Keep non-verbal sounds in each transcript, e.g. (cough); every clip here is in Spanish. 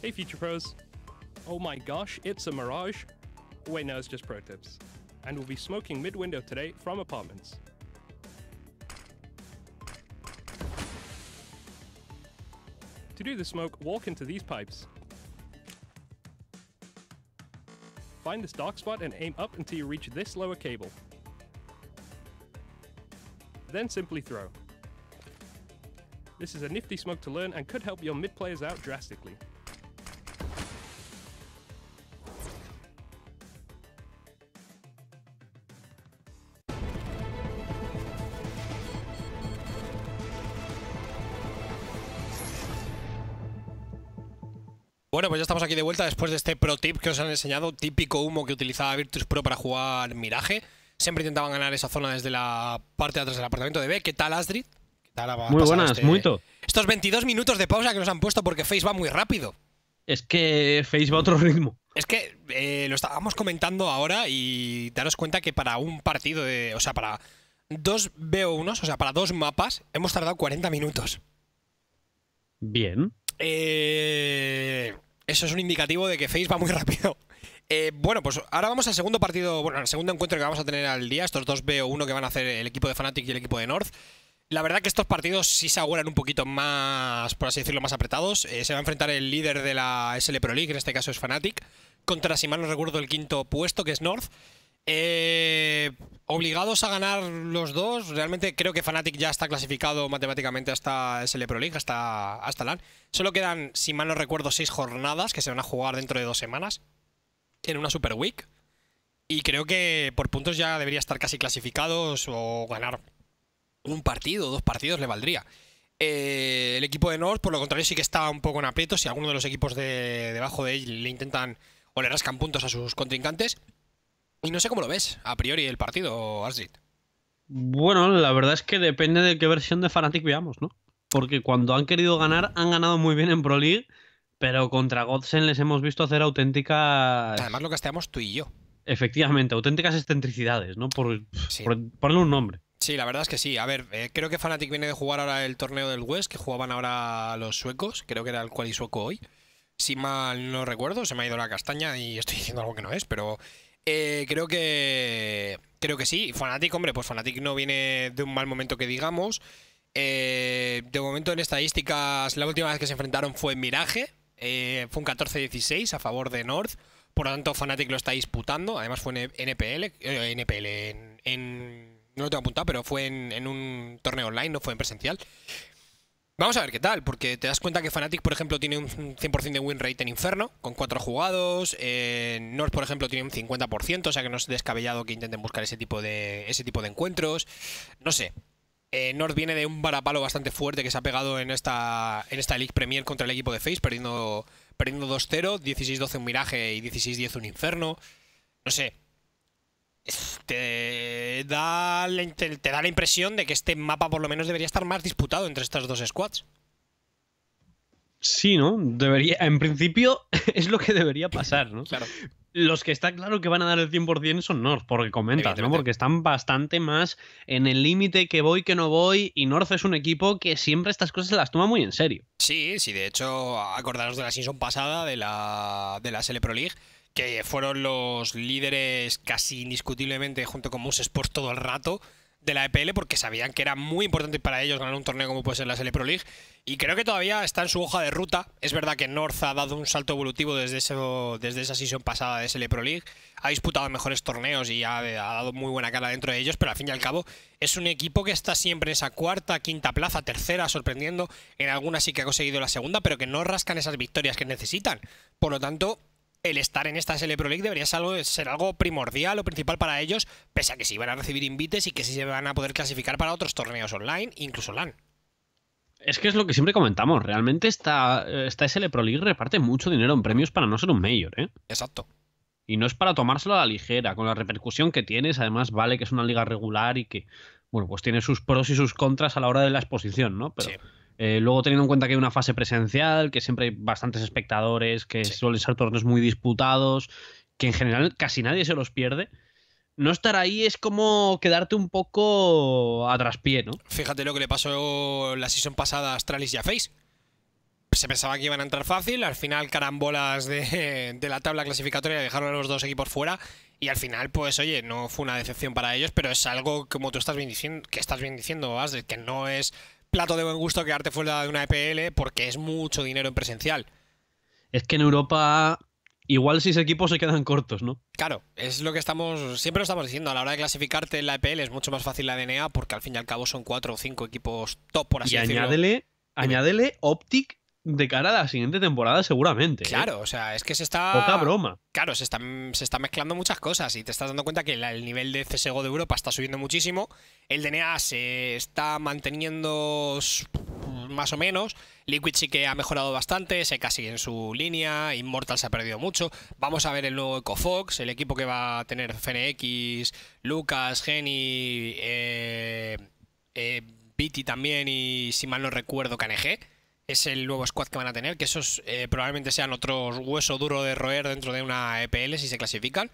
Hey, Future Pros. Oh my gosh, it's a mirage. Wait, no, it's just pro tips. And we'll be smoking mid-window today from apartments. To do the smoke, walk into these pipes. Find this dark spot and aim up until you reach this lower cable. Then simply throw. This is a nifty smoke to learn and could help your mid players out drastically. Bueno, pues ya estamos aquí de vuelta después de este pro tip que os han enseñado, típico humo que utilizaba Virtus Pro para jugar Mirage. Siempre intentaban ganar esa zona desde la parte de atrás del apartamento de B. ¿Qué tal, Astrid? muy buenas, este muy Estos 22 minutos de pausa que nos han puesto porque Face va muy rápido. Es que Face va a otro ritmo. Es que eh, lo estábamos comentando ahora y daros cuenta que para un partido de. O sea, para dos bo 1 o sea, para dos mapas, hemos tardado 40 minutos. Bien. Eh. Eso es un indicativo de que Face va muy (laughs) rápido. Eh, bueno, pues ahora vamos al segundo partido, bueno, al segundo encuentro que vamos a tener al día. Estos dos veo uno que van a hacer el equipo de Fnatic y el equipo de North. La verdad que estos partidos sí se aguelan un poquito más, por así decirlo, más apretados. Eh, se va a enfrentar el líder de la SL Pro League, en este caso es Fnatic, contra, si mal no recuerdo, el quinto puesto, que es North. Eh, obligados a ganar los dos, realmente creo que Fnatic ya está clasificado matemáticamente hasta SL Pro League, hasta, hasta LAN. Solo quedan, si mal no recuerdo, seis jornadas que se van a jugar dentro de dos semanas en una Super Week. Y creo que por puntos ya debería estar casi clasificados o ganar un partido, dos partidos le valdría. Eh, el equipo de North, por lo contrario, sí que está un poco en aprieto Si alguno de los equipos de, debajo de él le intentan o le rascan puntos a sus contrincantes, y no sé cómo lo ves, a priori, el partido, Arsit. Bueno, la verdad es que depende de qué versión de Fnatic veamos, ¿no? Porque cuando han querido ganar, han ganado muy bien en Pro League, pero contra Godsen les hemos visto hacer auténticas. Además, lo casteamos tú y yo. Efectivamente, auténticas excentricidades, ¿no? Por, ponerle un nombre. Sí, la verdad es que sí. A ver, eh, creo que Fnatic viene de jugar ahora el torneo del West, que jugaban ahora los suecos, creo que era el cual y sueco hoy. Si mal no recuerdo, se me ha ido la castaña y estoy (laughs) diciendo algo que no es, pero eh, creo que. Creo que sí. Fnatic, hombre, pues Fanatic no viene de un mal momento que digamos. Eh, de momento en estadísticas, la última vez que se enfrentaron fue en Mirage, eh, fue un 14-16 a favor de North. Por lo tanto, Fnatic lo está disputando. Además fue en e-, NPL. NPL, en, no lo tengo apuntado, pero fue en un torneo online, no fue en presencial. Vamos a ver qué tal, porque te das cuenta que Fnatic, por ejemplo, tiene un 100% de win rate en Inferno, con cuatro jugados. Eh, North, por ejemplo, tiene un 50%, o sea que no es descabellado que intenten buscar ese tipo de, ese tipo de encuentros. No sé. Eh, North viene de un varapalo bastante fuerte que se ha pegado en esta, en esta League Premier contra el equipo de Face, perdiendo, perdiendo 2-0, 16-12 un Miraje y 16-10 un Inferno. No sé, te este, da, te, da la impresión de que este mapa por lo menos debería estar más disputado entre estas dos squads. Sí, ¿no? Debería, en principio (laughs) es lo que debería pasar, ¿no? Los que está claro que van a dar el 100% son North, porque comentas, ¿no? Porque están bastante más en el límite que voy, que no voy, y North es un equipo que siempre estas cosas las toma muy en serio. Sí, sí, de hecho, acordaros de la season pasada de la, de la Sele Pro League, que fueron los líderes casi indiscutiblemente junto con Muses por todo el rato de la EPL porque sabían que era muy importante para ellos ganar un torneo como puede ser la SL Pro League y creo que todavía está en su hoja de ruta. Es verdad que North ha dado un salto evolutivo desde, desde esa sesión pasada de SL Pro League, ha disputado mejores torneos y ha, ha, dado muy buena cara dentro de ellos, pero al fin y al cabo es un equipo que está siempre en esa cuarta, quinta plaza, tercera, sorprendiendo, en algunas sí que ha conseguido la segunda, pero que no rascan esas victorias que necesitan. Por lo tanto, el estar en esta SL Pro League debería ser algo, primordial o principal para ellos, pese a que si van a recibir invites y que si se van a poder clasificar para otros torneos online, incluso LAN. Es que es lo que siempre comentamos, realmente esta, esta SL Pro League reparte mucho dinero en premios para no ser un mayor, ¿eh? Exacto. Y no es para tomárselo a la ligera, con la repercusión que tienes, además vale que es una liga regular y que, bueno, pues tiene sus pros y sus contras a la hora de la exposición, ¿no? Pero... Eh, luego teniendo en cuenta que hay una fase presencial, que siempre hay bastantes espectadores, que suelen ser torneos muy disputados, que en general casi nadie se los pierde. No estar ahí es como quedarte un poco a traspié, ¿no? Fíjate lo que le pasó la sesión pasada a Astralis y a Face. Se pensaba que iban a entrar fácil, al final carambolas de, (laughs) la tabla clasificatoria dejaron a los dos equipos fuera y al final, pues oye, no fue una decepción para ellos, pero es algo como tú estás bien diciendo, que estás bien diciendo, de que no es plato de buen gusto quedarte fuera de una EPL porque es mucho dinero en presencial. Es que en Europa igual seis equipos se quedan cortos, ¿no? Claro, es lo que estamos, siempre lo estamos diciendo, a la hora de clasificarte en la EPL es mucho más fácil la DNA porque al fin y al cabo son cuatro o cinco equipos top, por así decirlo. Añádele, añádele Optic de cara a la siguiente temporada seguramente. ¿eh? Claro, o sea, es que se está... Poca broma. Claro, se están, mezclando muchas cosas y te estás dando cuenta que el nivel de CSGO de Europa está subiendo muchísimo, el DNA se está manteniendo más o menos, Liquid sí que ha mejorado bastante, se sigue en su línea, Immortal se ha perdido mucho, vamos a ver el nuevo EcoFox, el equipo que va a tener FNX, Lucas, Geni, eh, eh también y si mal no recuerdo KNG es el nuevo squad que van a tener, que esos eh, probablemente sean otros hueso duro de roer dentro de una EPL si se clasifican.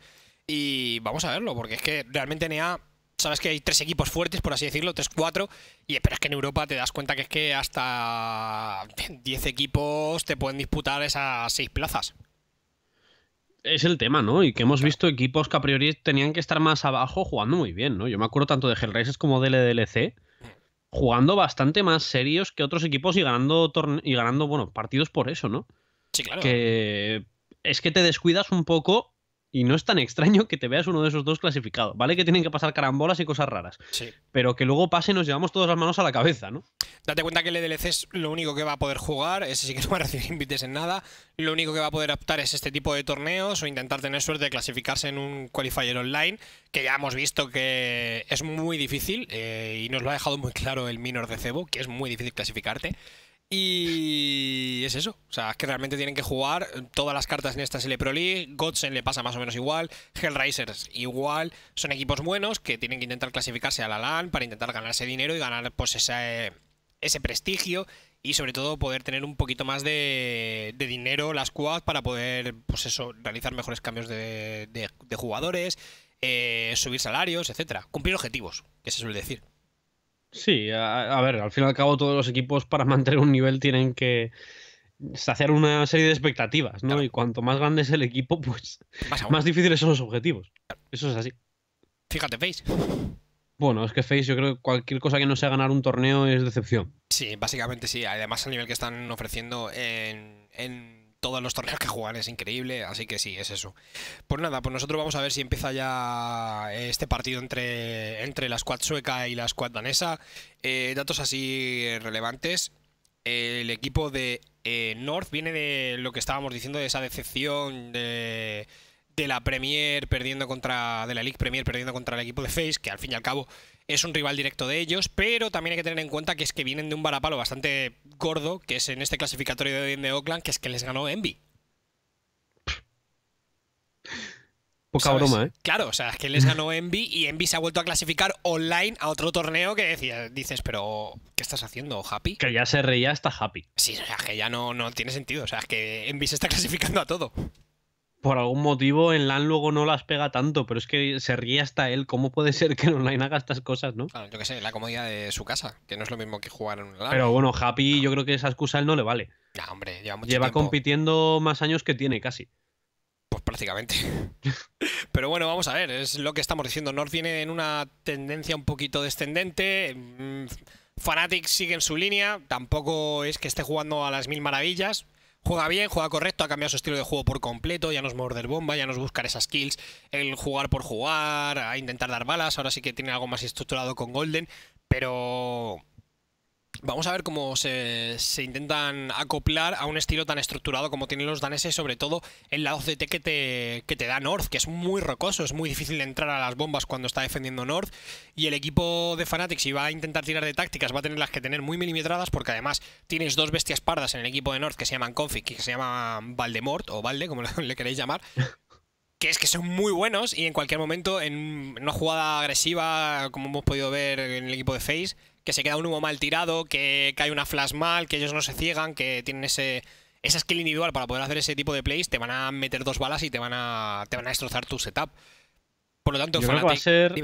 Y vamos a verlo, porque es que realmente nea, sabes que hay tres equipos fuertes, por así decirlo, tres, cuatro, y esperas que en Europa te das cuenta que es que hasta diez equipos te pueden disputar esas seis plazas. Es el tema, ¿no? Y que hemos visto equipos que a priori tenían que estar más abajo jugando muy bien, ¿no? Yo me acuerdo tanto de Hellraisers como de LDLC jugando bastante más serios que otros equipos y ganando, y ganando bueno, partidos por eso, ¿no? Sí, claro. Que es que te descuidas un poco y no es tan extraño que te veas uno de esos dos clasificado. Vale que tienen que pasar carambolas y cosas raras. Sí. Pero que luego pase nos llevamos todas las manos a la cabeza, ¿no? Date cuenta que el EDLC es lo único que va a poder jugar, ese sí que no va a recibir (laughs) invites en nada. Lo único que va a poder optar es este tipo de torneos o intentar tener suerte de clasificarse en un qualifier online, que ya hemos visto que es muy difícil eh, y nos lo ha dejado muy claro el Minor de Cebo, que es muy difícil clasificarte. Y es eso. O sea, es que realmente tienen que jugar todas las cartas en esta SL Pro League. Godsen le pasa más o menos igual. Hellraisers igual. Son equipos buenos que tienen que intentar clasificarse a la LAN para intentar ganar ese dinero y ganar pues ese, ese prestigio. Y sobre todo poder tener un poquito más de, dinero las squad para poder pues eso, realizar mejores cambios de, jugadores, eh, subir salarios, etcétera. Cumplir objetivos, que se suele decir. Sí, a, ver, al fin y al cabo todos los equipos para (laughs) mantener un nivel tienen que hacer una serie de expectativas, ¿no? Y cuanto más grande es el equipo, pues (laughs) más difíciles son los objetivos. Eso es así. Fíjate, Face. Bueno, es que Face yo creo que cualquier cosa que no sea ganar un torneo es decepción. Sí, básicamente sí. Además el nivel que están ofreciendo en todos los torneos que juegan es increíble, así que sí, es eso. Pues nada, pues nosotros vamos a ver si empieza ya eh, este partido entre, entre la squad sueca y la squad danesa. Eh, datos así eh, relevantes. El equipo de North viene de lo que estábamos diciendo, de esa decepción de, de la Premier perdiendo contra. de la League Premier perdiendo contra el equipo de Face, que al fin y al cabo es un rival directo de ellos, pero también hay que tener en cuenta que es que vienen de un varapalo bastante gordo, que es en este clasificatorio de, de Oakland, que es que les ganó Envy. Poca broma, ¿eh? Claro, o sea, es que les ganó Envy y Envy se ha vuelto a clasificar online a otro torneo que decía dices, pero ¿qué estás haciendo, Happy? Que ya se reía hasta Happy. Sí, o sea, que ya no, no tiene sentido, o sea, es que Envy se está (laughs) clasificando a todo por algún motivo en LAN luego no las pega tanto, pero es que se ríe hasta él. ¿Cómo puede ser que en online haga estas cosas, no? Claro, yo qué sé, la comodidad de su casa, que no es lo mismo que jugar en LAN. Pero bueno, Happy, yo creo que esa excusa a él no le vale. Ya, hombre, lleva, mucho lleva compitiendo más años que tiene casi. Pues prácticamente. (laughs) pero bueno, vamos a ver, es lo que estamos diciendo. North viene en una tendencia un poquito descendente. Mm, fanatic sigue en su línea. Tampoco es que esté jugando a las mil maravillas Juega bien, juega correcto, ha cambiado su estilo de juego por completo, ya no es morder bomba, ya no es buscar esas kills, el jugar por jugar, a intentar dar balas, ahora sí que tiene algo más estructurado con Golden, pero Vamos a ver cómo se, intentan acoplar a un estilo tan estructurado como tienen los daneses, sobre todo en la OCT que te, te da North, que es muy rocoso, es muy difícil de entrar a las bombas cuando está defendiendo North. Y el equipo de Fanatics, si va a intentar tirar de tácticas, va a tener las que tener muy milimetradas, porque además tienes dos bestias pardas en el equipo de North que se llaman Config y que se llaman Valdemort, o Valde, como (laughs) le queréis llamar. (laughs) que es que son muy buenos y en cualquier momento, en una jugada agresiva, como hemos podido ver en el equipo de Face, que se queda un humo mal tirado, que cae una flash mal, que ellos no se ciegan, que tienen ese, esa skill individual para poder hacer ese tipo de plays, te van a meter dos balas y te van a, van a destrozar tu setup. Por lo tanto, yo a ser,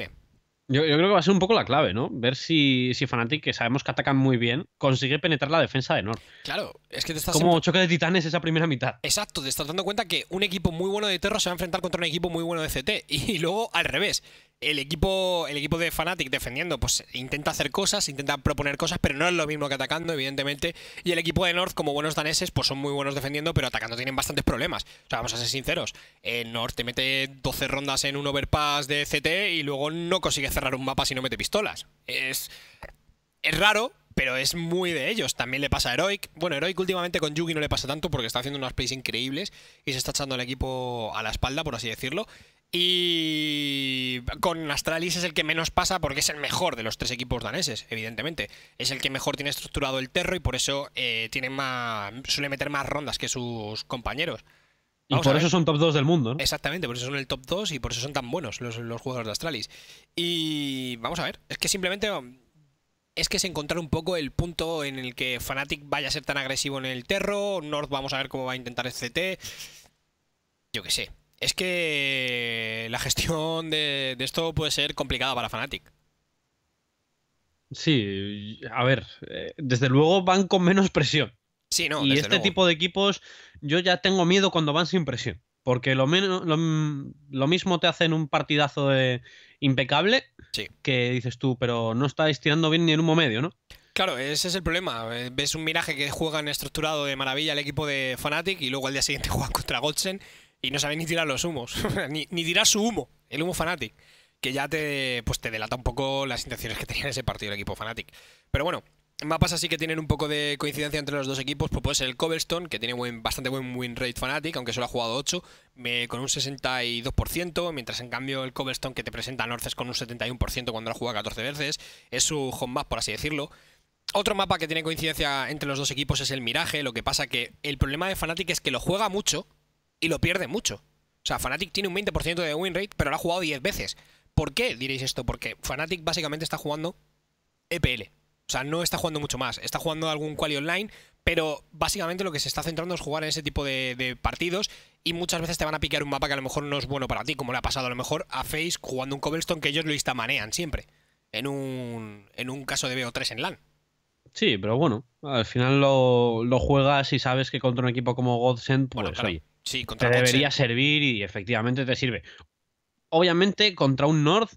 Yo, creo que va a ser un poco la clave, ¿no? Ver si, si Fnatic, que sabemos que atacan muy bien, consigue penetrar la defensa de North. Claro, es que te estás... Como choque de titanes esa primera mitad. Exacto, te estás dando cuenta que un equipo muy bueno de Terror se va a enfrentar contra un equipo muy bueno de CT. Y luego al revés, el equipo, el equipo de Fnatic defendiendo, pues intenta hacer cosas, intenta proponer cosas, pero no es lo mismo que atacando, evidentemente. Y el equipo de North, como buenos daneses, pues son muy buenos defendiendo, pero atacando tienen bastantes problemas. O sea, vamos a ser sinceros. Eh, North te mete 12 rondas en un overpass de CT y luego no consigue cerrar un mapa si no mete pistolas. Es, es raro, pero es muy de ellos. También le pasa a Heroic. Bueno, Heroic últimamente con Yugi no le pasa tanto porque está haciendo unas plays increíbles y se está echando el equipo a la espalda, por así decirlo. Y con Astralis es el que menos pasa porque es el mejor de los tres equipos daneses, evidentemente. Es el que mejor tiene estructurado el terro y por eso eh, tiene más, suele meter más rondas que sus compañeros. y por eso son top 2 del mundo, Exactamente, por eso son el top 2 y por eso son tan buenos los, los jugadores de Astralis. Y vamos a ver, es que simplemente es que es encontrar un poco el punto en el que Fnatic vaya a ser tan agresivo en el terro, North vamos a ver cómo va a intentar el CT. Yo qué sé, es que la gestión de, esto puede ser complicada para Fnatic. Sí, a ver, eh, desde luego van con menos presión. Sí, no, y este tipo de equipos, yo ya tengo miedo cuando van sin presión. Porque lo, mm, lo mismo te hacen un partidazo de impecable que dices tú, pero no estáis tirando bien ni en humo medio, ¿no? Claro, ese es el problema. Eh, ves un miraje que juegan estructurado de maravilla el equipo de Fnatic y luego al día siguiente (laughs) juegan contra Goldsen y no sabe ni tirar los humos, (laughs) ni, ni, tirar su humo, el humo Fanatic, que ya te, pues te delata un poco las intenciones que tenía en ese partido el equipo Fanatic. Pero bueno, mapas así que tienen un poco de coincidencia entre los dos equipos, pues puede ser el Cobblestone, que tiene bastante buen win rate Fnatic, aunque solo ha jugado 8, con un 62%, mientras en cambio el Cobblestone que te presenta a con un 71% cuando lo ha jugado 14 veces, es su home map por así decirlo. Otro mapa que tiene coincidencia entre los dos equipos es el Mirage, lo que pasa que el problema de Fnatic es que lo juega mucho, y lo pierde mucho. O sea, Fnatic tiene un 20% de win rate, pero lo ha jugado 10 veces. ¿Por qué diréis esto? Porque Fnatic básicamente está jugando EPL. O sea, no está jugando mucho más. Está jugando algún quali online, pero básicamente lo que se está centrando es jugar en ese tipo de, partidos y muchas veces te van a piquear un mapa que a lo mejor no es bueno para ti, como le ha pasado a lo mejor a Face jugando un Cobblestone que ellos lo instamanean siempre, en un, en un caso de BO3 en LAN. Sí, pero bueno, al final lo, juegas y sabes que contra un equipo como Godsend, pues bueno, contra te debería servir y efectivamente te sirve. Obviamente contra un North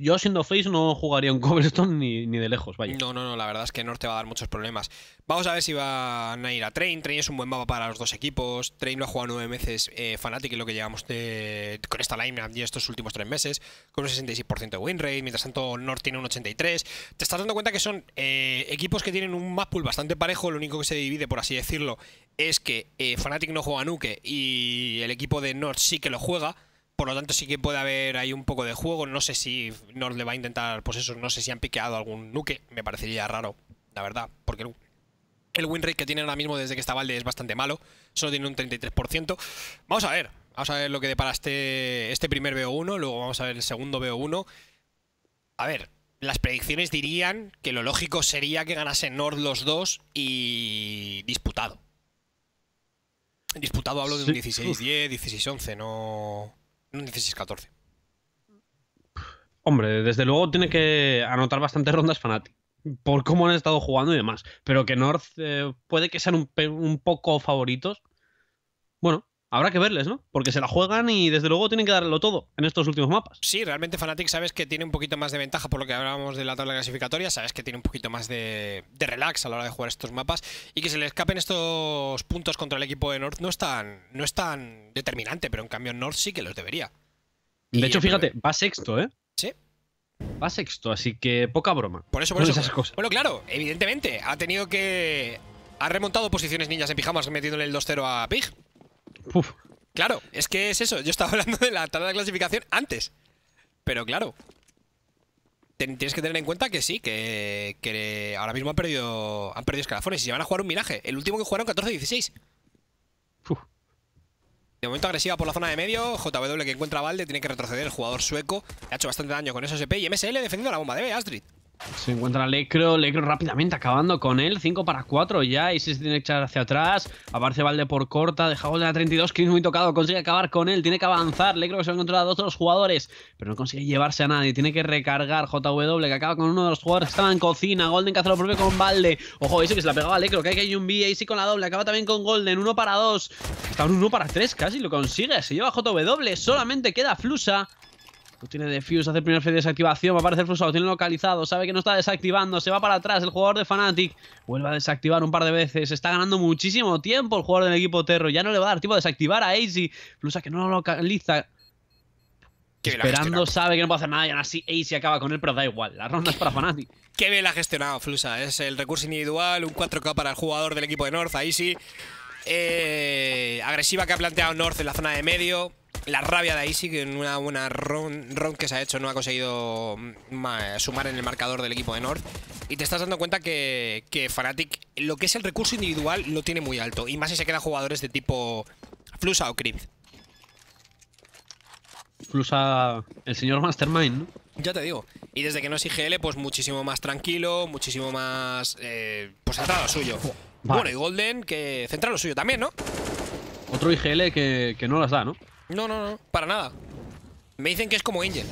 yo siendo face no jugaría un Cobblestone ni, de lejos, vaya. No, no, no, la verdad es que North te va a dar muchos problemas. Vamos a ver si van a ir a Train. Train es un buen mapa para los dos equipos. Train lo ha jugado nueve meses eh, Fnatic es lo que llevamos con esta line y estos últimos tres meses, con un 66% de win rate. Mientras tanto, North tiene un 83%. Te estás dando cuenta que son eh, equipos que tienen un map pool bastante parejo. Lo único que se divide, por así decirlo, es que eh, Fnatic no juega Nuke y el equipo de North sí que lo juega. Por lo tanto, sí que puede haber ahí un poco de juego. No sé si Nord le va a intentar, pues eso, no sé si han piqueado algún nuke. Me parecería raro, la verdad, porque el, el win que tiene ahora mismo desde que está Valde es bastante malo. Solo tiene un 33%. Vamos a ver, vamos a ver lo que depara este, este primer BO1. Luego vamos a ver el segundo BO1. A ver, las predicciones dirían que lo lógico sería que ganase Nord los dos y disputado. Disputado hablo de un 16-10, 16-11, no... 16-14. Hombre, desde luego tiene que anotar bastantes rondas fanatic Por cómo han estado jugando y demás. Pero que North eh, puede que sean un, un poco favoritos. Bueno, habrá que verles, ¿no? Porque se la juegan y desde luego tienen que darlo todo en estos últimos mapas. Sí, realmente Fnatic sabes que tiene un poquito más de ventaja por lo que hablábamos de la tabla clasificatoria, sabes que tiene un poquito más de, relax a la hora de jugar estos mapas y que se le escapen estos puntos contra el equipo de North no es tan, no es determinante, pero en cambio North sí que los debería. De hecho, fíjate, va sexto, ¿eh? Sí. Va sexto, así que poca broma. Por eso, por eso. Esas cosas. Bueno, claro, evidentemente, ha tenido que... Ha remontado posiciones ninjas en pijamas metiéndole el 2-0 a Pig. Claro, es que es eso. Yo estaba (laughs) hablando de la tabla de clasificación antes. Pero claro, tienes que tener en cuenta que sí, que, ahora mismo han perdido, han perdido escalafones y se van a jugar un miraje El último que jugaron 14-16. De momento agresiva por la zona de medio. JW que encuentra a Valde, tiene que retroceder el jugador sueco. ha hecho bastante daño con eso SP. E y MSL defendiendo la bomba. de Astrid. Se encuentra Lecro, Lecro rápidamente acabando con él, 5 para 4 ya, y se tiene que echar hacia atrás, aparece Valde por corta, deja de a 32, no muy tocado, consigue acabar con él, tiene que avanzar, Lecro que se ha encontrado a dos de los jugadores, pero no consigue llevarse a nadie, tiene que recargar JW que acaba con uno de los jugadores que estaba en cocina, Golden que hace lo propio con Valde, ojo, ese que se la pegaba a Lecro, que hay que hay un B, y sí con la doble, acaba también con Golden, 1 para 2, está un 1 para 3 casi, lo consigue, se lleva JW, solamente queda Flusa, pues tiene defuse, hace primer de desactivación, va a aparecer Flusa, lo tiene localizado, sabe que no está desactivando, se va para atrás el jugador de Fnatic, vuelve a desactivar un par de veces, está ganando muchísimo tiempo el jugador del equipo Terro, ya no le va a dar tiempo a desactivar a Easy, Flusa que no lo localiza, Esperando, sabe que no puede hacer nada y así acaba con él, pero da igual. La ronda es para Fnatic. Qué bien la ha gestionado Flusa. Es el recurso individual, un 4K para el jugador del equipo de North, ahí eh, agresiva que ha planteado North en la zona de medio la rabia de sí, que en una buena ron, que se ha hecho no ha conseguido mm, sumar en el marcador del equipo de North. Y te estás dando cuenta que, que Fnatic, lo que es el recurso individual, lo tiene muy alto. Y más si se quedan jugadores de tipo Flusa o Crypt. Flusa, el señor Mastermind, ¿no? Ya te digo. Y desde que no es IGL, pues muchísimo más tranquilo, muchísimo más. Eh, pues suyo. Bueno, y Golden, que centra lo suyo también, ¿no? Otro IGL que, que no las da, ¿no? No, no, no, para nada. Me dicen que es como Angel.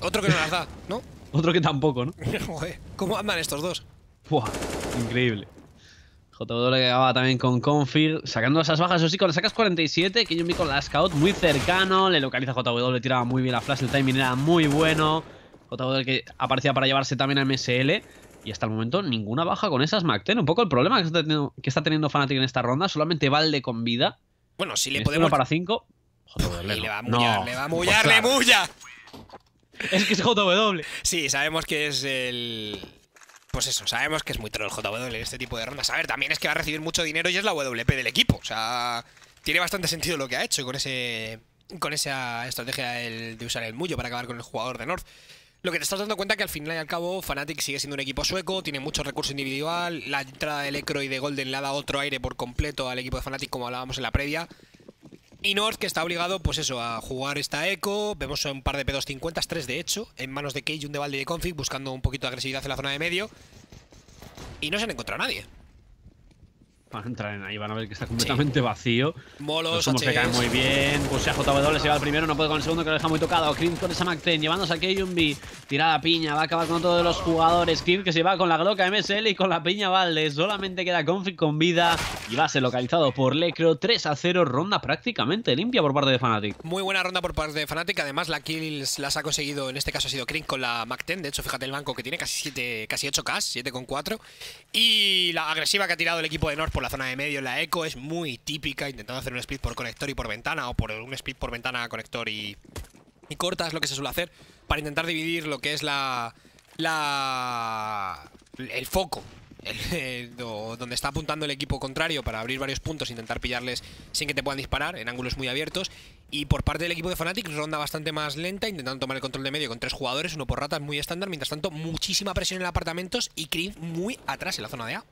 Otro que no las da, ¿no? (laughs) Otro que tampoco, ¿no? (laughs) Joder, ¿cómo andan estos dos? Buah, increíble. JW que acababa también con Confir sacando esas bajas, eso sí, con sacas 47, que yo vi con la scout muy cercano, le localiza JW, tiraba muy bien la flash, el timing era muy bueno, JW que aparecía para llevarse también a MSL, y hasta el momento ninguna baja con esas MacTen, un poco el problema que está teniendo, que en esta ronda, solamente Valde con vida. Bueno, si le podemos... para 5 le va a mullar, le va a mullar, le mulla. Es que es JW. Sí, sabemos que es el. Pues eso, sabemos que es muy troll JW en este tipo de rondas. A ver, también es que va a recibir mucho dinero y es la WP del equipo. O sea, tiene bastante sentido lo que ha hecho con ese. Con esa estrategia de usar el mullo para acabar con el jugador de North. Lo que te estás dando cuenta que al final y al cabo Fnatic sigue siendo un equipo sueco, tiene mucho recurso individual, la entrada de Lecro y de Golden le ha otro aire por completo al equipo de Fnatic como hablábamos en la previa y North, que está obligado, pues eso, a jugar esta eco. Vemos un par de P250, tres de hecho, en manos de Cage, un de Valde de Config, buscando un poquito de agresividad en la zona de medio. Y no se han encontrado a nadie. Van a entrar en ahí, van a ver que está completamente vacío. Molos, somos se e caen muy bien. Pues a JW se va al primero, no puede con el segundo que lo deja muy tocado. Krim con esa McTen, llevándose a Tira Tirada piña, va a acabar con todos los jugadores. Krim que se va con la Gloca MSL y con la piña Valde. Solamente queda Config con vida y va a ser localizado por Lecro. 3 a 0, ronda prácticamente limpia por parte de Fnatic. Muy buena ronda por parte de Fnatic. Además, la kills las ha conseguido, en este caso ha sido Krim con la McTen. De hecho, fíjate el banco que tiene casi 7, casi 8K, 7,4. Y la agresiva que ha tirado el equipo de North por la zona de medio, la eco es muy típica, intentando hacer un split por conector y por ventana, o por un split por ventana, conector y, corta, es lo que se suele hacer, para intentar dividir lo que es la... la el foco donde está apuntando el equipo contrario para abrir varios puntos, e intentar pillarles sin que te puedan disparar, en ángulos muy abiertos. Y por parte del equipo de Fnatic, ronda bastante más lenta, intentando tomar el control de medio con tres jugadores, uno por ratas, muy estándar. Mientras tanto, muchísima presión en apartamentos y Creed muy atrás en la zona de A.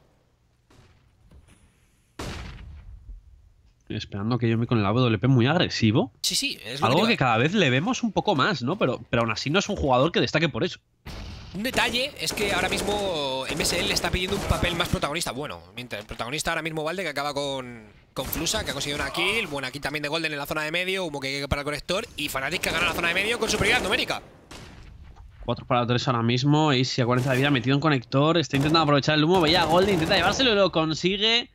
esperando que yo me con el AWP muy agresivo. Sí, sí, es Algo que, cada vez le vemos un poco más, ¿no? Pero, pero aún así no es un jugador que destaque por eso. Un detalle es que ahora mismo MSL le está pidiendo un papel más protagonista. Bueno, mientras el protagonista ahora mismo Valde que acaba con, con Flusa, que ha conseguido una kill. Bueno, aquí también de Golden en la zona de medio, humo que para el conector. Y Fnatic que gana la zona de medio con su superioridad numérica. 4 para 3 ahora mismo. Y a 40 de vida, metido en conector. Está intentando aprovechar el humo. Veía a Golden, intenta llevárselo, lo consigue.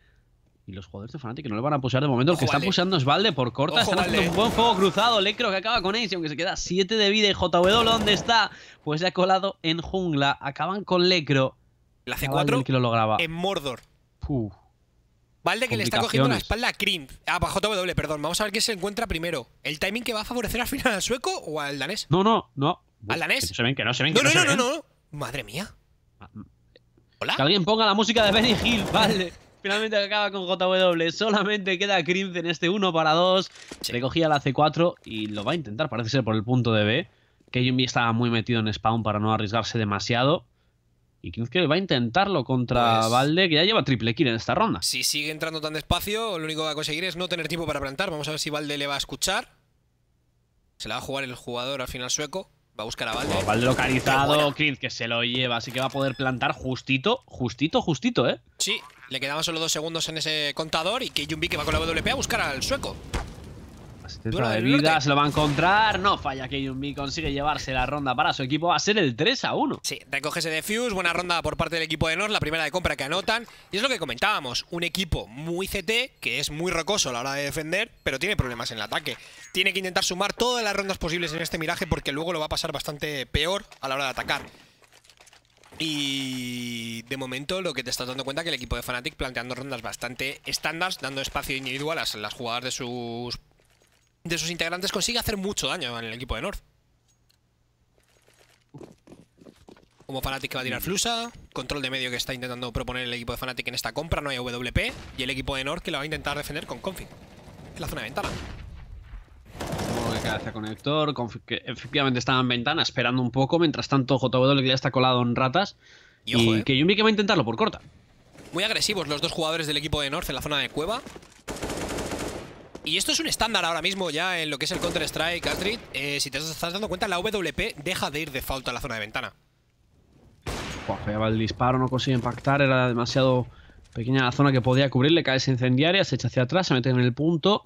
Y los jugadores de Fnatic no le van a pusear de momento. El que está pusiendo es Valde por corta. está haciendo un buen juego cruzado. Lecro que acaba con Ace, aunque se queda 7 de vida. Y JW, ¿dónde está? Pues se ha colado en jungla. Acaban con Lecro. La C4 en Mordor. Valde que le está cogiendo la espalda a Ah, para JW, perdón. Vamos a ver quién se encuentra primero. ¿El timing que va a favorecer al final al sueco o al danés? No, no, no. ¿Al danés? no se ven, que no se ven. Que no, no, no, no, no, Madre mía. Ah, mm. ¿Hola? Que alguien ponga la música de Benny Hill, Valde! Finalmente acaba con JW. Solamente queda en este 1 para 2. le Recogía la C4 y lo va a intentar, parece ser por el punto de B. Que Jumbi estaba muy metido en spawn para no arriesgarse demasiado. Y que va a intentarlo contra Valde, pues- que ya lleva triple kill en esta ronda. Si sigue entrando tan despacio, lo único que va a conseguir es no tener tiempo para plantar. Vamos a ver si Valde le va a escuchar. Se la va a jugar el jugador al final sueco. Va a buscar a Valde. Valde localizado, Kriz que se lo lleva, así que va a poder plantar justito, justito, justito, ¿eh? Sí, le quedaban solo dos segundos en ese contador y que que va con la WP a buscar al sueco. de se lo va a encontrar. No falla que consigue llevarse la ronda para su equipo. Va a ser el 3 a 1. Sí, recoge ese defuse. Buena ronda por parte del equipo de North. La primera de compra que anotan. Y es lo que comentábamos. Un equipo muy CT, que es muy rocoso a la hora de defender, pero tiene problemas en el ataque tiene que intentar sumar todas las rondas posibles en este miraje porque luego lo va a pasar bastante peor a la hora de atacar. Y de momento lo que te estás dando cuenta es que el equipo de Fnatic planteando rondas bastante estándar, dando espacio individual a las jugadas de sus, de sus integrantes, consigue hacer mucho daño en el equipo de North. Como Fnatic que va a tirar Flusa, control de medio que está intentando proponer el equipo de Fnatic en esta compra, no hay WP, y el equipo de North que lo va a intentar defender con Confi en la zona de ventana. Supongo que conector. Que efectivamente estaba en ventana esperando un poco. Mientras tanto, JW ya está colado en ratas. Y, eh. que que va a intentarlo por corta. Muy agresivos los dos jugadores del equipo de North en la zona de cueva. Y esto es un estándar ahora mismo ya en lo que es el Counter-Strike, Astrid. Eh, si te estás dando cuenta, la WP deja de ir de falta a la zona de ventana. Fallaba el disparo, no consigue impactar, era demasiado pequeña la zona que podía cubrir, le cae incendiaria, se echa hacia atrás, se mete en el punto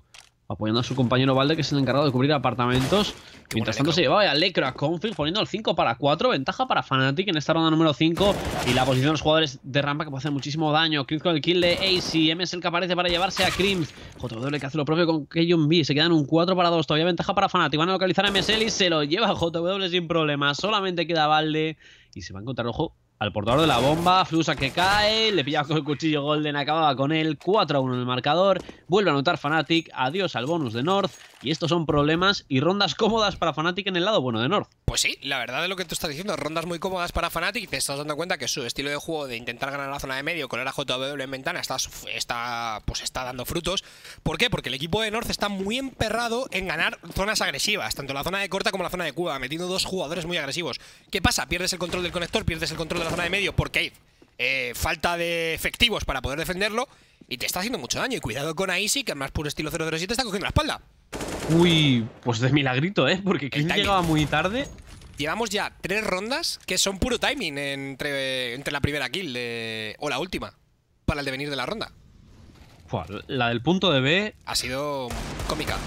apoyando a su compañero Valde, que es el encargado de cubrir apartamentos. Mientras tanto, se lleva a Lecro a Config poniendo el 5 para 4. Ventaja para Fnatic en esta ronda número 5. Y la posición de los jugadores de rampa que puede hacer muchísimo daño. Krims con el kill de ACM es el que aparece para llevarse a Krims. JW que hace lo propio con Keyun Se quedan un 4 para 2. Todavía ventaja para Fnatic. Van a localizar a MSL y se lo lleva JW sin problema. Solamente queda Valde. Y se va a encontrar, ojo, al portador de la bomba, Flusa que cae, le pilla con el cuchillo Golden, acababa con él, 4 a 1 en el marcador, vuelve a anotar Fnatic, adiós al bonus de North, y estos son problemas y rondas cómodas para Fnatic en el lado bueno de North. Pues sí, la verdad es lo que tú estás diciendo, rondas muy cómodas para Fnatic, te estás dando cuenta que su estilo de juego de intentar ganar la zona de medio con el AJW en ventana está, está, pues está dando frutos. ¿Por qué? Porque el equipo de North está muy emperrado en ganar zonas agresivas, tanto la zona de corta como la zona de Cuba, metiendo dos jugadores muy agresivos. ¿Qué pasa? Pierdes el control del conector, pierdes el control de la zona de medio por Cave eh, falta de efectivos para poder defenderlo y te está haciendo mucho daño. Y cuidado con Aisi, que además puro estilo 007 está cogiendo la espalda. Uy, pues de milagrito, ¿eh? Porque Kim llegaba muy tarde. Llevamos ya tres rondas que son puro timing entre, entre la primera kill o la última para el devenir de la ronda. la del punto de B... Ha sido cómica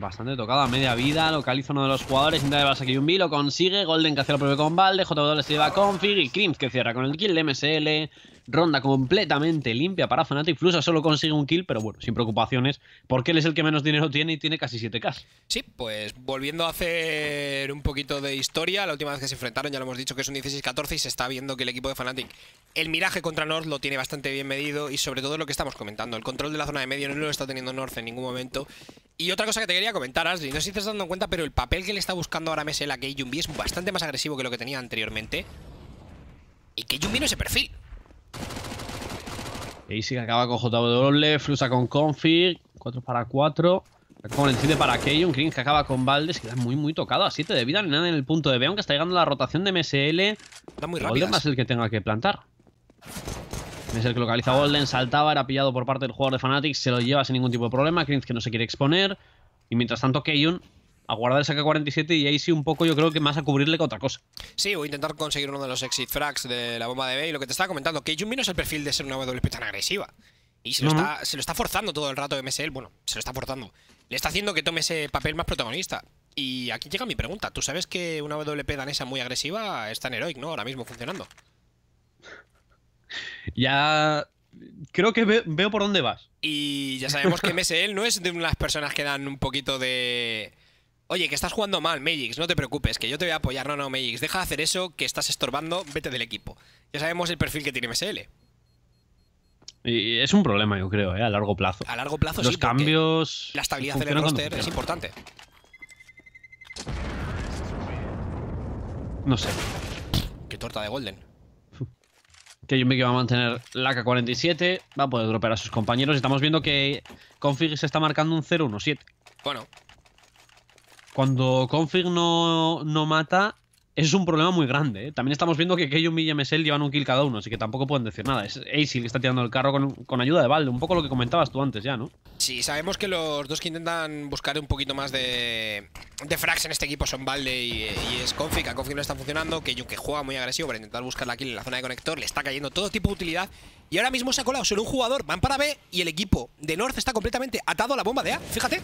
bastante tocada, media vida. Localiza uno de los jugadores. Intenta de base un Lo consigue. Golden que hace el propio con Valde. JW se lleva a Config. Y Crims que cierra con el kill. MSL. Ronda completamente limpia para Fnatic. Flusa solo consigue un kill, pero bueno, sin preocupaciones, porque él es el que menos dinero tiene y tiene casi 7k. Sí, pues volviendo a hacer un poquito de historia, la última vez que se enfrentaron, ya lo hemos dicho que es un 16-14 y se está viendo que el equipo de Fnatic, el miraje contra North lo tiene bastante bien medido y sobre todo lo que estamos comentando, el control de la zona de medio no lo está teniendo North en ningún momento. Y otra cosa que te quería comentar, Ashley, no sé si te estás dando cuenta, pero el papel que le está buscando ahora Mesela a Kei Jumbi es bastante más agresivo que lo que tenía anteriormente. Y que Jumbi no ese perfil. Easy que acaba con JW, flusa con Config, 4 para 4. Con el cine para Kayun Green que acaba con Valdes, queda muy muy tocado, a 7 de vida, ni nada en el punto de B, aunque está llegando la rotación de MSL. Está muy rápido. más el que tenga que plantar. Es el que localiza Golden, saltaba, era pillado por parte del jugador de Fnatic, se lo lleva sin ningún tipo de problema. Krins que no se quiere exponer. Y mientras tanto, Keyun a guardar el 47 y ahí sí un poco yo creo que más a cubrirle que otra cosa. Sí, voy a intentar conseguir uno de los exit frags de la bomba de B y lo que te estaba comentando, que Jumbi no es el perfil de ser una WP tan agresiva. Y se lo, está, forzando todo el rato MSL, bueno, se lo está forzando. Le está haciendo que tome ese papel más protagonista. Y aquí llega mi pregunta, tú sabes que una WP danesa muy agresiva es tan Heroic, ¿no? Ahora mismo funcionando. (laughs) ya creo que veo por dónde vas. Y ya sabemos que MSL no es de unas personas que dan un poquito de Oye, que estás jugando mal, Magix, no te preocupes, que yo te voy a apoyar. No, no, Magix, deja de hacer eso, que estás estorbando, vete del equipo. Ya sabemos el perfil que tiene MSL. Y es un problema, yo creo, ¿eh? a largo plazo. A largo plazo, Los cambios. La estabilidad el roster es importante. No sé. Qué torta de Golden. Que yo que va a mantener la K47, va a poder dropear a sus compañeros. Estamos viendo que Config se está marcando un 0-1-7. Bueno, cuando Config no, no mata, es un problema muy grande. ¿eh? También estamos viendo que Keyum y MSL llevan un kill cada uno, así que tampoco pueden decir nada. Es Acil que está tirando el carro con, ayuda de balde, un poco lo que comentabas tú antes ya, ¿no? Sí, sabemos que los dos que intentan buscar un poquito más de, de frags en este equipo son balde y, es Config. A Config no está funcionando, que que juega muy agresivo para intentar buscar la kill en la zona de conector, le está cayendo todo tipo de utilidad. Y ahora mismo se ha colado solo un jugador, van para B y el equipo de North está completamente atado a la bomba de A, fíjate.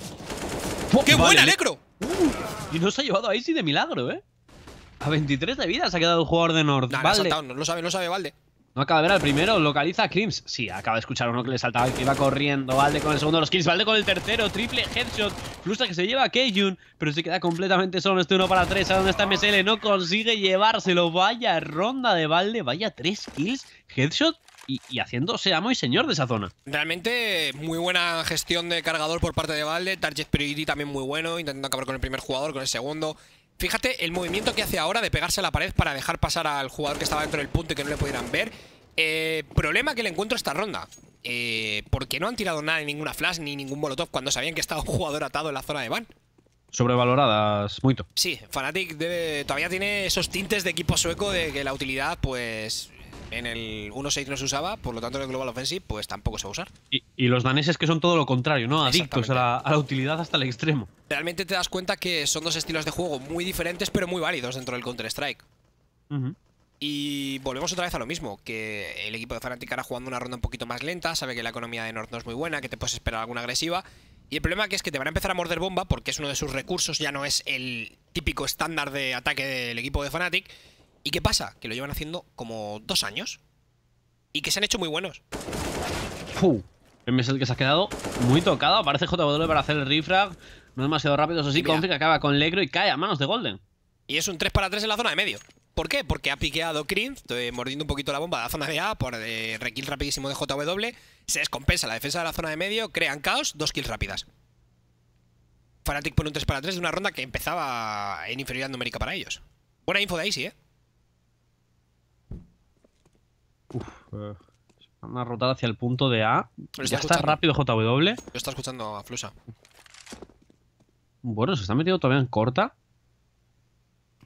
¡Qué buena, Necro! Uh, y no se ha llevado a Icy de milagro, ¿eh? A 23 de vida se ha quedado el jugador de Nord. ha saltado. No, lo sabe, lo sabe Valde. No acaba de ver al primero, localiza a Crims. Sí, acaba de escuchar uno que le saltaba que iba corriendo. Valde con el segundo, los kills, Valde con el tercero, triple headshot. Flusa que se lleva a Keijun, pero se queda completamente solo en este uno para tres. ¿A dónde está MSL? No consigue llevárselo. Vaya ronda de Valde, vaya tres kills, headshot y, haciendo haciéndose amo y señor de esa zona. Realmente muy buena gestión de cargador por parte de Valde, target priority también muy bueno, intentando acabar con el primer jugador, con el segundo. Fíjate el movimiento que hace ahora de pegarse a la pared para dejar pasar al jugador que estaba dentro del punto y que no le pudieran ver. Eh, problema que le encuentro esta ronda. Eh, porque no han tirado nada, ninguna flash ni ningún molotov cuando sabían que estaba un jugador atado en la zona de van. Sobrevaloradas, mucho. Sí, Fnatic todavía tiene esos tintes de equipo sueco de que la utilidad, pues, en el 1.6 no se usaba, por lo tanto en el Global Offensive pues tampoco se va a usar. Y, los daneses que son todo lo contrario, ¿no? Adictos a la, utilidad hasta el extremo. Realmente te das cuenta que son dos estilos de juego muy diferentes pero muy válidos dentro del Counter-Strike. Y volvemos otra vez a lo mismo, que el equipo de Fnatic ahora jugando una ronda un poquito más lenta, sabe que la economía de North no es muy buena, que te puedes esperar alguna agresiva. Y el problema es que te van a empezar a morder bomba porque es uno de sus recursos, ya no es el típico estándar de ataque del equipo de Fnatic. ¿Y qué pasa? Que lo llevan haciendo como dos años. Y que se han hecho muy buenos. es el que se ha quedado muy tocado. Aparece JW para hacer el refrag. No demasiado rápido, eso sí. Config acaba con Legro y cae a manos de Golden. Y es un 3 para 3 en la zona de medio. ¿Por qué? Porque ha piqueado estoy eh, mordiendo un poquito la bomba de la zona de A por eh, rekill rapidísimo de JW. Se descompensa la defensa de la zona de medio, crean caos, dos kills rápidas. Fanatic pone un 3 para 3 de una ronda que empezaba en inferioridad numérica para ellos. Buena info de ahí, sí, ¿eh? Van a rotar hacia el punto de A. ya está, rápido JW. Yo está escuchando a Flusa. Bueno, se está metiendo todavía en corta.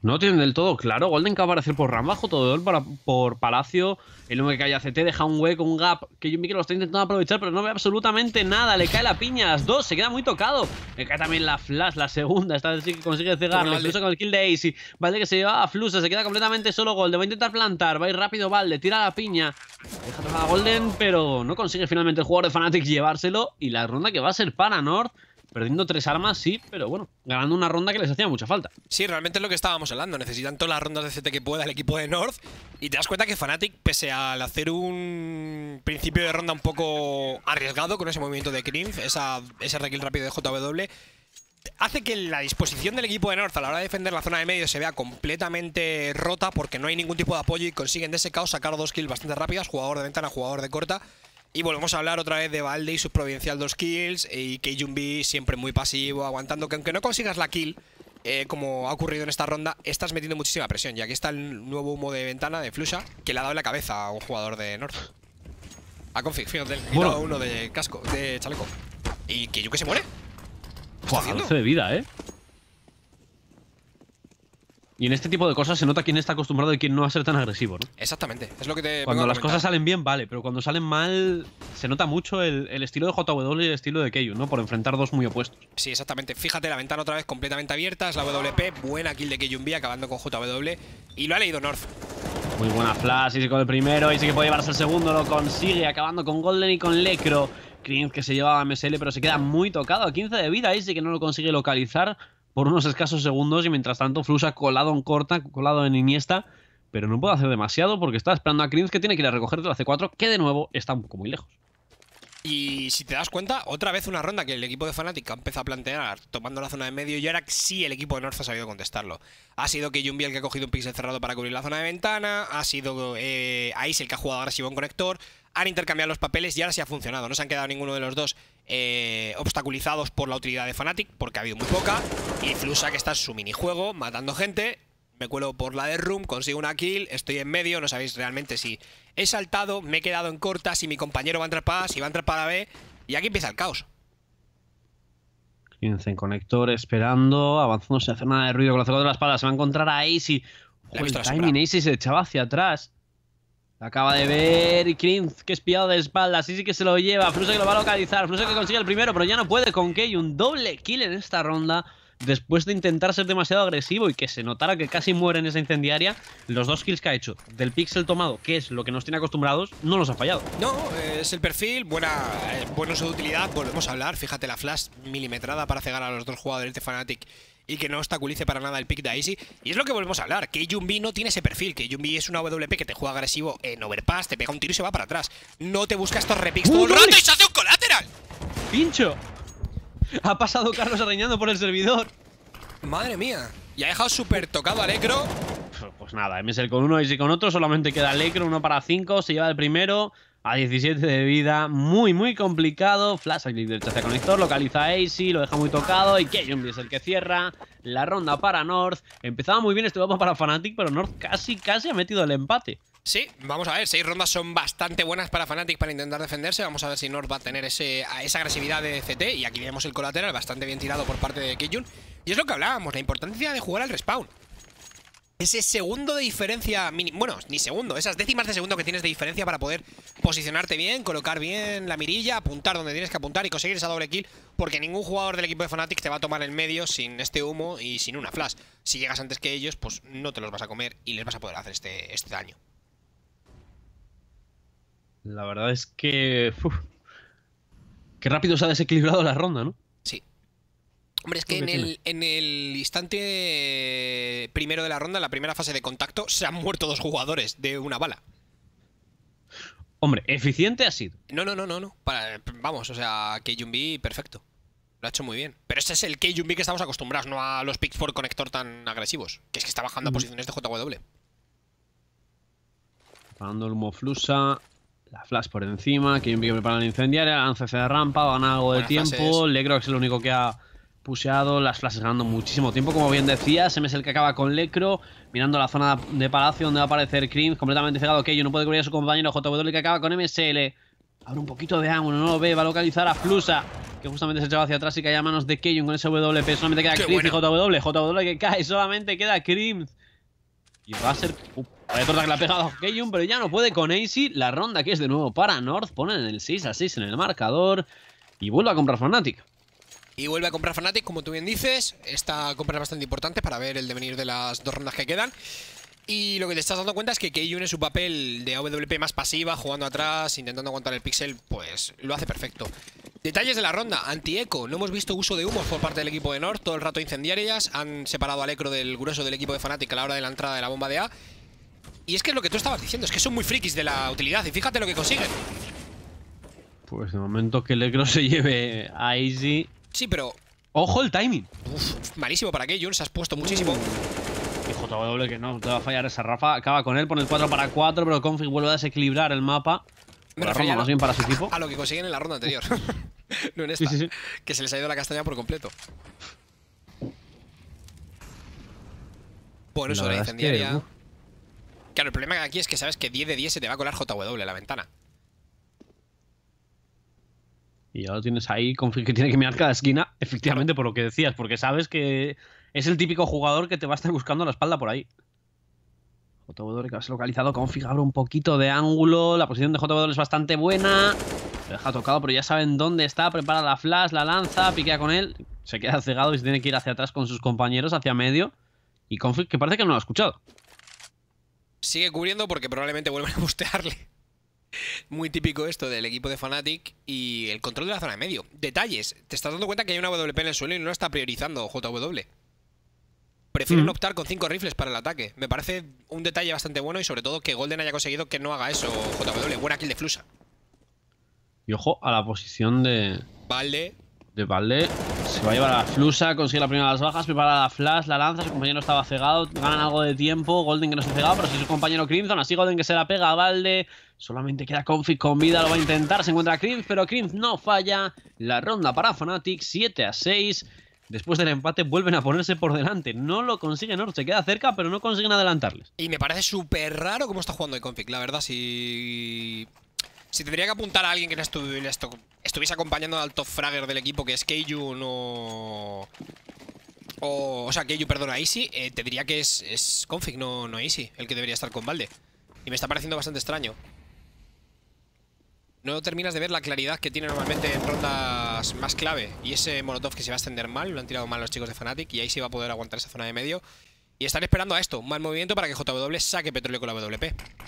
No tienen del todo claro. Golden acaba de hacer por Rambajo, todo para por Palacio. El hombre que hay CT, deja un hueco, un gap que yo que lo está intentando aprovechar, pero no ve absolutamente nada. Le cae la piña a las dos, se queda muy tocado. Le cae también la flash, la segunda. Esta vez sí que consigue cegarlo. Incluso con el kill de Acey, Valde que se lleva a Flusa, se queda completamente solo. Golden va a intentar plantar, va a ir rápido Valde, tira la piña. Deja tomar a Golden, pero no consigue finalmente el jugador de Fnatic llevárselo. Y la ronda que va a ser para North. Perdiendo tres armas, sí, pero bueno, ganando una ronda que les hacía mucha falta. Sí, realmente es lo que estábamos hablando. Necesitan todas las rondas de CT que pueda el equipo de North. Y te das cuenta que Fnatic, pese al hacer un principio de ronda un poco arriesgado con ese movimiento de Krimf, esa, ese kill rápido de JW, hace que la disposición del equipo de North a la hora de defender la zona de medio se vea completamente rota porque no hay ningún tipo de apoyo y consiguen de ese caos sacar dos kills bastante rápidas, jugador de ventana, jugador de corta. Y volvemos a hablar otra vez de Valde y su Provincial 2 kills y Jumbi siempre muy pasivo, aguantando que aunque no consigas la kill, eh, como ha ocurrido en esta ronda, estás metiendo muchísima presión. Y aquí está el nuevo humo de ventana de Flusha, que le ha dado la cabeza a un jugador de North. A Config, fíjate, bueno. uno de casco, de chaleco. Y que que se muere. ¿Qué de vida, ¿eh? Y en este tipo de cosas se nota quién está acostumbrado y quién no va a ser tan agresivo, ¿no? Exactamente, es lo que te. Cuando las cosas salen bien, vale, pero cuando salen mal, se nota mucho el, estilo de JW y el estilo de Keyu, ¿no? Por enfrentar dos muy opuestos. Sí, exactamente. Fíjate, la ventana otra vez completamente abierta, es la WP, buena kill de Keyu B acabando con JW. Y lo ha leído North. Muy buena flash, y con el primero, y sí que puede llevarse el segundo, lo consigue, acabando con Golden y con Lecro. Krings que se llevaba a MSL, pero se queda muy tocado a 15 de vida, y sí que no lo consigue localizar por unos escasos segundos y mientras tanto Flusa colado en corta, colado en Iniesta, pero no puede hacer demasiado porque está esperando a Krims que tiene que ir a recogerte la C4, que de nuevo está un poco muy lejos. Y si te das cuenta, otra vez una ronda que el equipo de Fnatic empieza a plantear tomando la zona de medio y ahora sí el equipo de North ha sabido contestarlo. Ha sido que el que ha cogido un pixel cerrado para cubrir la zona de ventana, ha sido eh, el que ha jugado agresivo en conector, han intercambiado los papeles y ahora sí ha funcionado, no se han quedado ninguno de los dos eh, obstaculizados por la utilidad de Fnatic, porque ha habido muy poca. Y Flusa, que está en su minijuego, matando gente. Me cuelo por la de Room, consigo una kill, estoy en medio, no sabéis realmente si he saltado, me he quedado en corta, si mi compañero va a entrar para A, si va a entrar para B. Y aquí empieza el caos. 15 en conector, esperando, avanzando sin hacer nada de ruido con la c de las palas Se va a encontrar a Acey. el se echaba hacia atrás acaba de ver y Krimz, que es de espalda. sí sí que se lo lleva. Frusa que lo va a localizar. sé que consigue el primero, pero ya no puede con Key. Un doble kill en esta ronda. Después de intentar ser demasiado agresivo y que se notara que casi muere en esa incendiaria, los dos kills que ha hecho del pixel tomado, que es lo que nos tiene acostumbrados, no los ha fallado. No, es el perfil, buena, eh, buen uso de utilidad, volvemos a hablar. Fíjate la flash milimetrada para cegar a los dos jugadores de Fnatic y que no obstaculice para nada el pick de Daisy. Y es lo que volvemos a hablar, que no tiene ese perfil, que Jumbi es una AWP que te juega agresivo en overpass, te pega un tiro y se va para atrás. No te busca estos repicks todo el rato y se hace un colateral. Pincho. (laughs) Ha pasado Carlos arañando por el servidor. Madre mía. Y ha dejado súper tocado a Lecro. Pues nada, MSL con uno y con otro solamente queda Alecro uno para cinco, se lleva el primero a 17 de vida. Muy, muy complicado. Flash aquí derecha hacia conector. Localiza a AC. Lo deja muy tocado. Y kejun es el que cierra la ronda para North. Empezaba muy bien este mapa para Fnatic, pero North casi, casi ha metido el empate. Sí, vamos a ver, seis rondas son bastante buenas para Fnatic para intentar defenderse, vamos a ver si North va a tener ese, esa agresividad de CT y aquí vemos el colateral bastante bien tirado por parte de kejun y es lo que hablábamos, la importancia de jugar al respawn ese segundo de diferencia, bueno, ni segundo, esas décimas de segundo que tienes de diferencia para poder posicionarte bien, colocar bien la mirilla, apuntar donde tienes que apuntar y conseguir esa doble kill, porque ningún jugador del equipo de Fnatic te va a tomar en medio sin este humo y sin una flash. Si llegas antes que ellos, pues no te los vas a comer y les vas a poder hacer este, este daño. La verdad es que... qué rápido se ha desequilibrado la ronda, ¿no? Hombre, es que en el, en el, instante primero de la ronda, en la primera fase de contacto, se han muerto dos jugadores de una bala. Hombre, eficiente ha sido. No, no, no, no, no. Para, vamos, o sea, que perfecto. Lo ha hecho muy bien. Pero este es el k que estamos acostumbrados, no a los picks por conector tan agresivos. Que es que está bajando a mm. posiciones de JW. Preparando el humo flusa. La flash por encima. k que prepara la incendiaria. Lanza se de rampa. Van algo de Le tiempo. que es el único que ha puseado, las flashes ganando muchísimo tiempo, como bien decía. MSL es el que acaba con Lecro, mirando la zona de palacio donde va a aparecer Krim completamente cegado que no puede cubrir a su compañero JW que acaba con MSL. Abre un poquito de ángulo, no lo ve, va a localizar a Flusa, que justamente se echaba hacia atrás y cae a manos de Keyun con ese WP. Solamente queda Krims y JW, JW que cae, solamente queda Krim Y va a ser... Uh, torta que le ha pegado a pero ya no puede con AC. La ronda que es de nuevo para North, ponen el 6 a 6 en el marcador y vuelve a comprar Fnatic y vuelve a comprar Fnatic, como tú bien dices. Esta compra es bastante importante para ver el devenir de las dos rondas que quedan. Y lo que te estás dando cuenta es que Keijun en su papel de AWP más pasiva, jugando atrás, intentando aguantar el pixel, pues lo hace perfecto. Detalles de la ronda, anti-eco, no hemos visto uso de humos por parte del equipo de Nord, todo el rato incendiarias, han separado a Ecro del grueso del equipo de Fnatic a la hora de la entrada de la bomba de A. Y es que es lo que tú estabas diciendo, es que son muy frikis de la utilidad y fíjate lo que consiguen. Pues de momento que el (laughs) se lleve a Easy Sí, pero... ¡Ojo el timing! malísimo para qué, se Has puesto muchísimo. Hijo que no te va a fallar esa Rafa. Acaba con él, pone el 4 para 4, pero Config vuelve a desequilibrar el mapa. la más bien para su equipo. A lo que consiguen en la ronda anterior. (laughs) no en esta. Que se les ha ido la castaña por completo. Bueno, eso incendiaria. Claro, el problema aquí es que sabes que 10 de 10 se te va a colar JW la ventana. Y ya lo tienes ahí (laughs) que tiene que mirar cada esquina, efectivamente, por lo que decías, porque sabes que es el típico jugador que te va a estar buscando la espalda por ahí. JW que has localizado con un poquito de ángulo. La posición de JW es bastante buena. Se deja tocado, pero ya saben dónde está. Prepara la flash, la lanza, piquea con él. Se queda cegado y se tiene que ir hacia atrás con sus compañeros, hacia medio. Y Config, que parece que no lo ha escuchado. Sigue cubriendo porque probablemente vuelvan a (laughs) bustearle. Muy típico esto del equipo de Fnatic y el control de la zona de medio. Detalles, te estás dando cuenta que hay una WP en el suelo y no está priorizando JW. Prefieren mm. optar con cinco rifles para el ataque. Me parece un detalle bastante bueno y sobre todo que Golden haya conseguido que no haga eso JW. Buena kill de Flusa. Y ojo a la posición de... Valde. De Valde. Se va a llevar a la Flusa, consigue la primera de las bajas, prepara la Flash, la lanza, su compañero estaba cegado, ganan algo de tiempo, Golden que no está cegado, pero si su compañero Crimson, así Golden que se la pega a Valde, solamente queda Config con vida, lo va a intentar, se encuentra Crimson, pero Crimson no falla, la ronda para Fnatic, 7 a 6, después del empate vuelven a ponerse por delante. No lo consigue North se queda cerca, pero no consiguen adelantarles. Y me parece súper raro cómo está jugando el config, la verdad, si si tendría que apuntar a alguien que no estuviese acompañando al top fragger del equipo, que es Keiju no... O, o sea, Keiju, perdona, Easy, eh, te diría que es, es Config, no, no Easy, el que debería estar con Valde. Y me está pareciendo bastante extraño. No terminas de ver la claridad que tiene normalmente en rondas más clave. Y ese Molotov que se va a extender mal, lo han tirado mal los chicos de Fnatic y ahí sí va a poder aguantar esa zona de medio. Y están esperando a esto, un mal movimiento para que JW saque petróleo con la WP.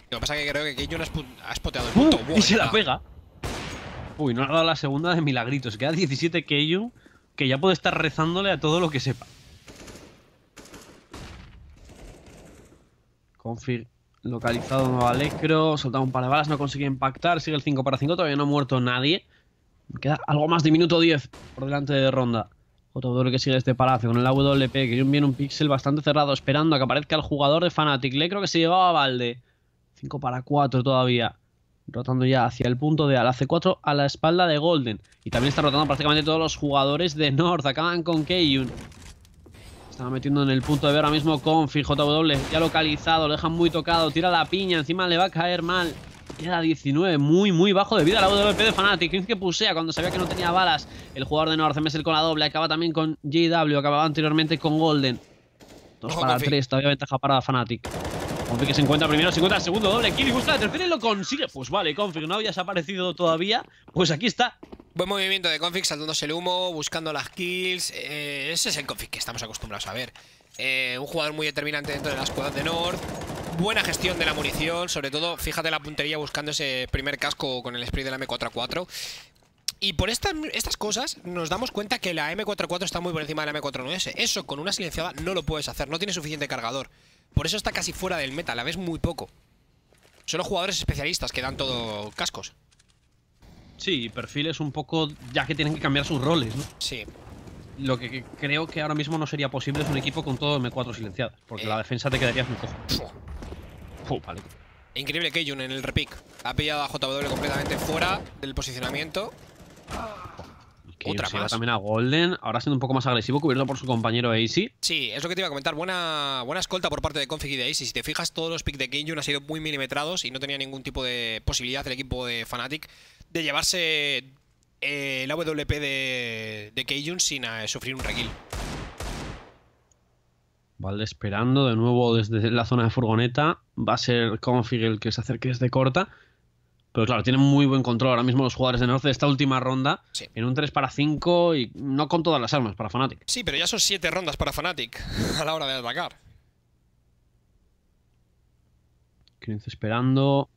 Lo que pasa es que creo que Keijun ha, spoteado el uh, punto. y se la pega. Uy, no ha dado la segunda de milagritos. Queda 17 Keiju. que ya puede estar rezándole a todo lo que sepa. confirm localizado nuevo Alecro, soltado un par de balas, no consigue impactar, sigue el 5 para 5, todavía no ha muerto nadie. Queda algo más de minuto 10 por delante de ronda. JW lo que sigue este palacio con el AWP, que viene un pixel bastante cerrado, esperando a que aparezca el jugador de Fnatic. Le creo que se llevaba a balde. 5 para 4 todavía. Rotando ya hacia el punto de al C4 a la espalda de Golden. Y también está rotando prácticamente todos los jugadores de North. Acaban con Keyun. Estaba metiendo en el punto de B ahora mismo Confi, JW. Ya localizado, lo dejan muy tocado. Tira la piña, encima le va a caer mal. Queda 19, muy, muy bajo de vida la WP de Fnatic. 15 que pusea cuando sabía que no tenía balas. El jugador de North el con la doble. Acaba también con JW. Acababa anteriormente con Golden. 2 para 3, todavía ventaja para Fnatic. Config que se encuentra primero, se encuentra el segundo doble kill y busca la tercera y lo consigue. Pues vale, Config, no había aparecido todavía. Pues aquí está. Buen movimiento de Config, saltándose el humo, buscando las kills. Eh, ese es el Config que estamos acostumbrados a ver. Eh, un jugador muy determinante dentro de la escuadra de North. Buena gestión de la munición, sobre todo, fíjate la puntería buscando ese primer casco con el spray de la M4A4. Y por estas, estas cosas nos damos cuenta que la M44 está muy por encima de la M49S. Eso con una silenciada no lo puedes hacer, no tiene suficiente cargador. Por eso está casi fuera del meta, la ves muy poco. Son los jugadores especialistas que dan todo cascos. Sí, perfiles un poco ya que tienen que cambiar sus roles, ¿no? Sí lo que creo que ahora mismo no sería posible es un equipo con todo M4 silenciado. porque eh. la defensa te quedaría muy cojo. vale. Increíble Keijun en el repick. Ha pillado a JW completamente fuera del posicionamiento. Otra más. también a Golden, ahora siendo un poco más agresivo, cubierto por su compañero AC. Sí, es lo que te iba a comentar. Buena, buena escolta por parte de Config y de AC. Si te fijas, todos los picks de Keijun han sido muy milimetrados y no tenía ningún tipo de posibilidad el equipo de Fnatic de llevarse eh, el la WP de, de Keijun sin eh, sufrir un rekill. Vale, esperando de nuevo desde la zona de furgoneta. Va a ser Config el que se acerque desde corta. Pero claro, tienen muy buen control ahora mismo los jugadores de Norte de esta última ronda. En un 3 para 5 y no con todas las armas para Fnatic. Sí, pero ya son 7 rondas para Fnatic (laughs) a la hora de atacar. Krenz esperando.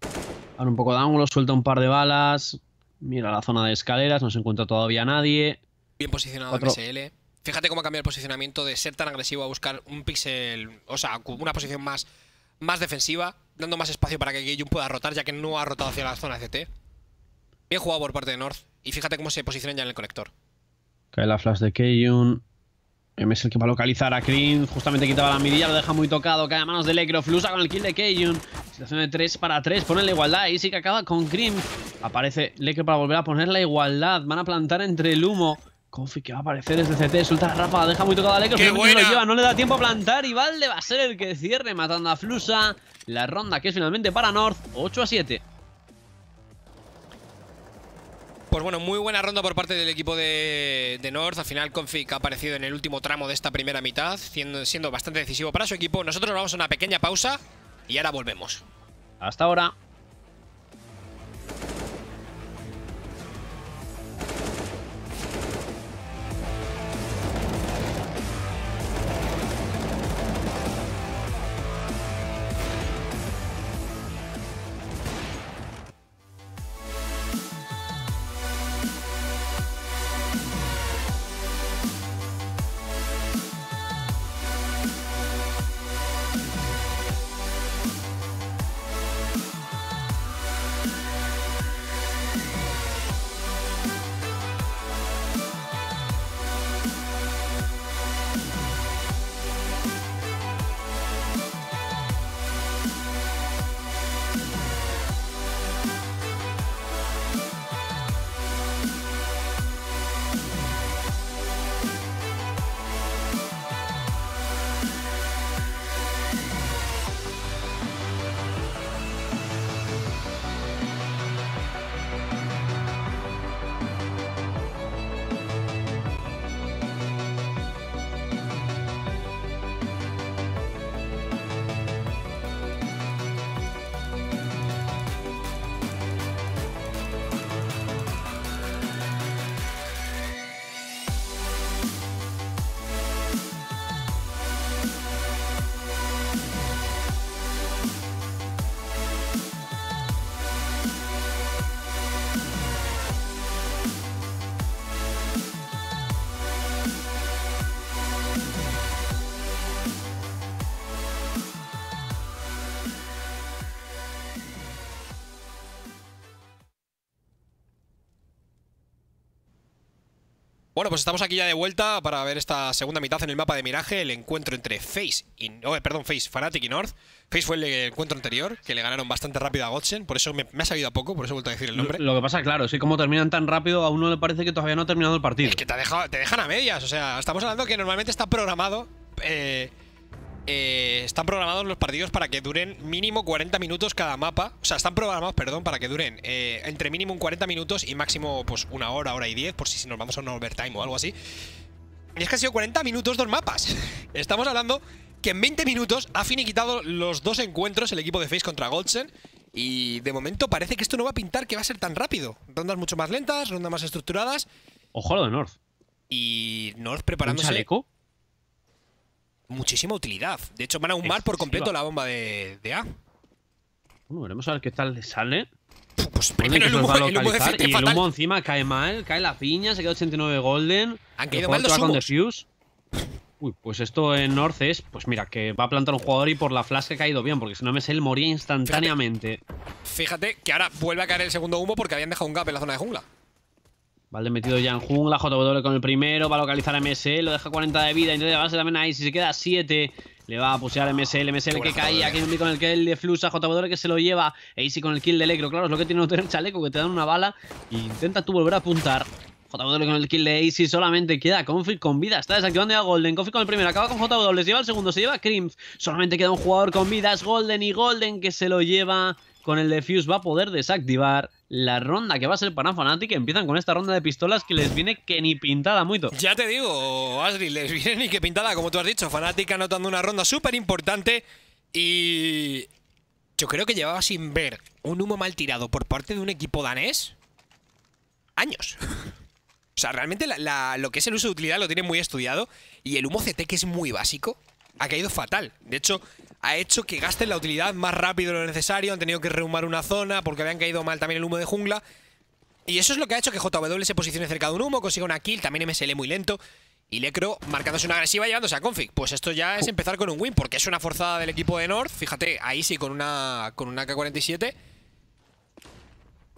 Ahora un poco de ángulo, suelta un par de balas. Mira la zona de escaleras, no se encuentra todavía nadie. Bien posicionado PSL. Fíjate cómo ha cambiado el posicionamiento de ser tan agresivo a buscar un pixel, o sea, una posición más, más defensiva, dando más espacio para que yo pueda rotar, ya que no ha rotado hacia la zona CT. Bien jugado por parte de North. Y fíjate cómo se posiciona ya en el colector. Cae la flash de Keyun. Eh, es el que va a localizar a Krim, Justamente quitaba la mirilla, lo deja muy tocado. Cae a manos de Lecro. flusa con el kill de Keyun. Situación de 3 para 3. pone la igualdad. Y sí que acaba con Krim, Aparece Lecro para volver a poner la igualdad. Van a plantar entre el humo. Confi que va a aparecer desde CT, suelta la rapa, deja muy tocado a Lecro. pero no le da tiempo a plantar y Valde va a ser el que cierre matando a Flusa. La ronda que es finalmente para North, 8 a 7. Pues bueno, muy buena ronda por parte del equipo de, North. Al final Config ha aparecido en el último tramo de esta primera mitad, siendo, siendo bastante decisivo para su equipo. Nosotros vamos a una pequeña pausa y ahora volvemos. Hasta ahora. Bueno, pues estamos aquí ya de vuelta para ver esta segunda mitad en el mapa de Miraje, el encuentro entre Face y oh, perdón, Face, Fanatic y North. Face fue el, encuentro anterior, que le ganaron bastante rápido a Gotzen. por eso me, ha salido a poco, por eso he vuelto a decir el nombre. Lo, que pasa, claro, es que como terminan tan rápido, a uno le parece que todavía no ha terminado el partido. Es que te, te dejan a medias, o sea, estamos hablando que normalmente está programado eh, eh, están programados los partidos para que duren mínimo 40 minutos cada mapa. O sea, están programados, perdón, para que duren eh, entre mínimo 40 minutos y máximo pues una hora, hora y diez, por si nos vamos a un overtime o algo así. Y es que ha sido 40 minutos dos mapas. (laughs) Estamos hablando que en 20 minutos ha finiquitado los dos encuentros el equipo de Face contra Goldsen. Y de momento parece que esto no va a pintar que va a ser tan rápido. Rondas mucho más lentas, rondas más estructuradas. Ojo a lo de North. Y North preparándose. ¿Un chaleco? muchísima utilidad. De hecho, van a humar por completo la bomba de, A. Bueno, veremos a ver qué tal le sale. Pues primero el humo, y el humo encima cae mal, cae la piña, se queda 89 golden. Han caído mal los humos. Uy, pues esto en North es, pues mira, que va a plantar un jugador y por la flash que ha caído bien, porque si no me sé, moría instantáneamente. fíjate que ahora vuelve a caer el segundo humo porque habían dejado un gap en la zona de jungla. Valde metido ya en jungla, JW con el primero, va a localizar a MSL, lo deja 40 de vida, a llevarse también ahí, si se queda 7, le va a a MSL, MSL que caía, Kimbi eh. con el kill de Flusa, JW que se lo lleva, Easy con el kill de Electro, claro, es lo que tiene no tener chaleco, que te dan una bala, intenta tú volver a apuntar. JW con el kill de y solamente queda Conflict con vida, está desactivando a Golden, Conflict con el primero, acaba con JW, se lleva el segundo, se lleva Krimf. solamente queda un jugador con vida, es Golden y Golden que se lo lleva con el defuse, va a poder desactivar la ronda que va a ser para Fnatic empiezan con esta ronda de pistolas que les viene que ni pintada mucho Ya te digo, Asri, les viene ni que pintada, como tú has dicho. Fnatic anotando una ronda súper importante y yo creo que llevaba sin ver un humo mal tirado por parte de un equipo danés años. (laughs) o sea, realmente lo que es el uso de utilidad lo tiene muy estudiado y el humo CT, que es muy básico, ha caído fatal. De hecho, ha hecho que gasten la utilidad más rápido de lo necesario. Han tenido que rehumar una zona porque habían caído mal también el humo de jungla. Y eso es lo que ha hecho que JW se posicione cerca de un humo, consiga una kill, también MSL muy lento. Y Lecro marcándose una agresiva llevándose a Config. Pues esto ya es empezar con un win, porque es una forzada del equipo de North. Fíjate, ahí sí con una, con una K-47.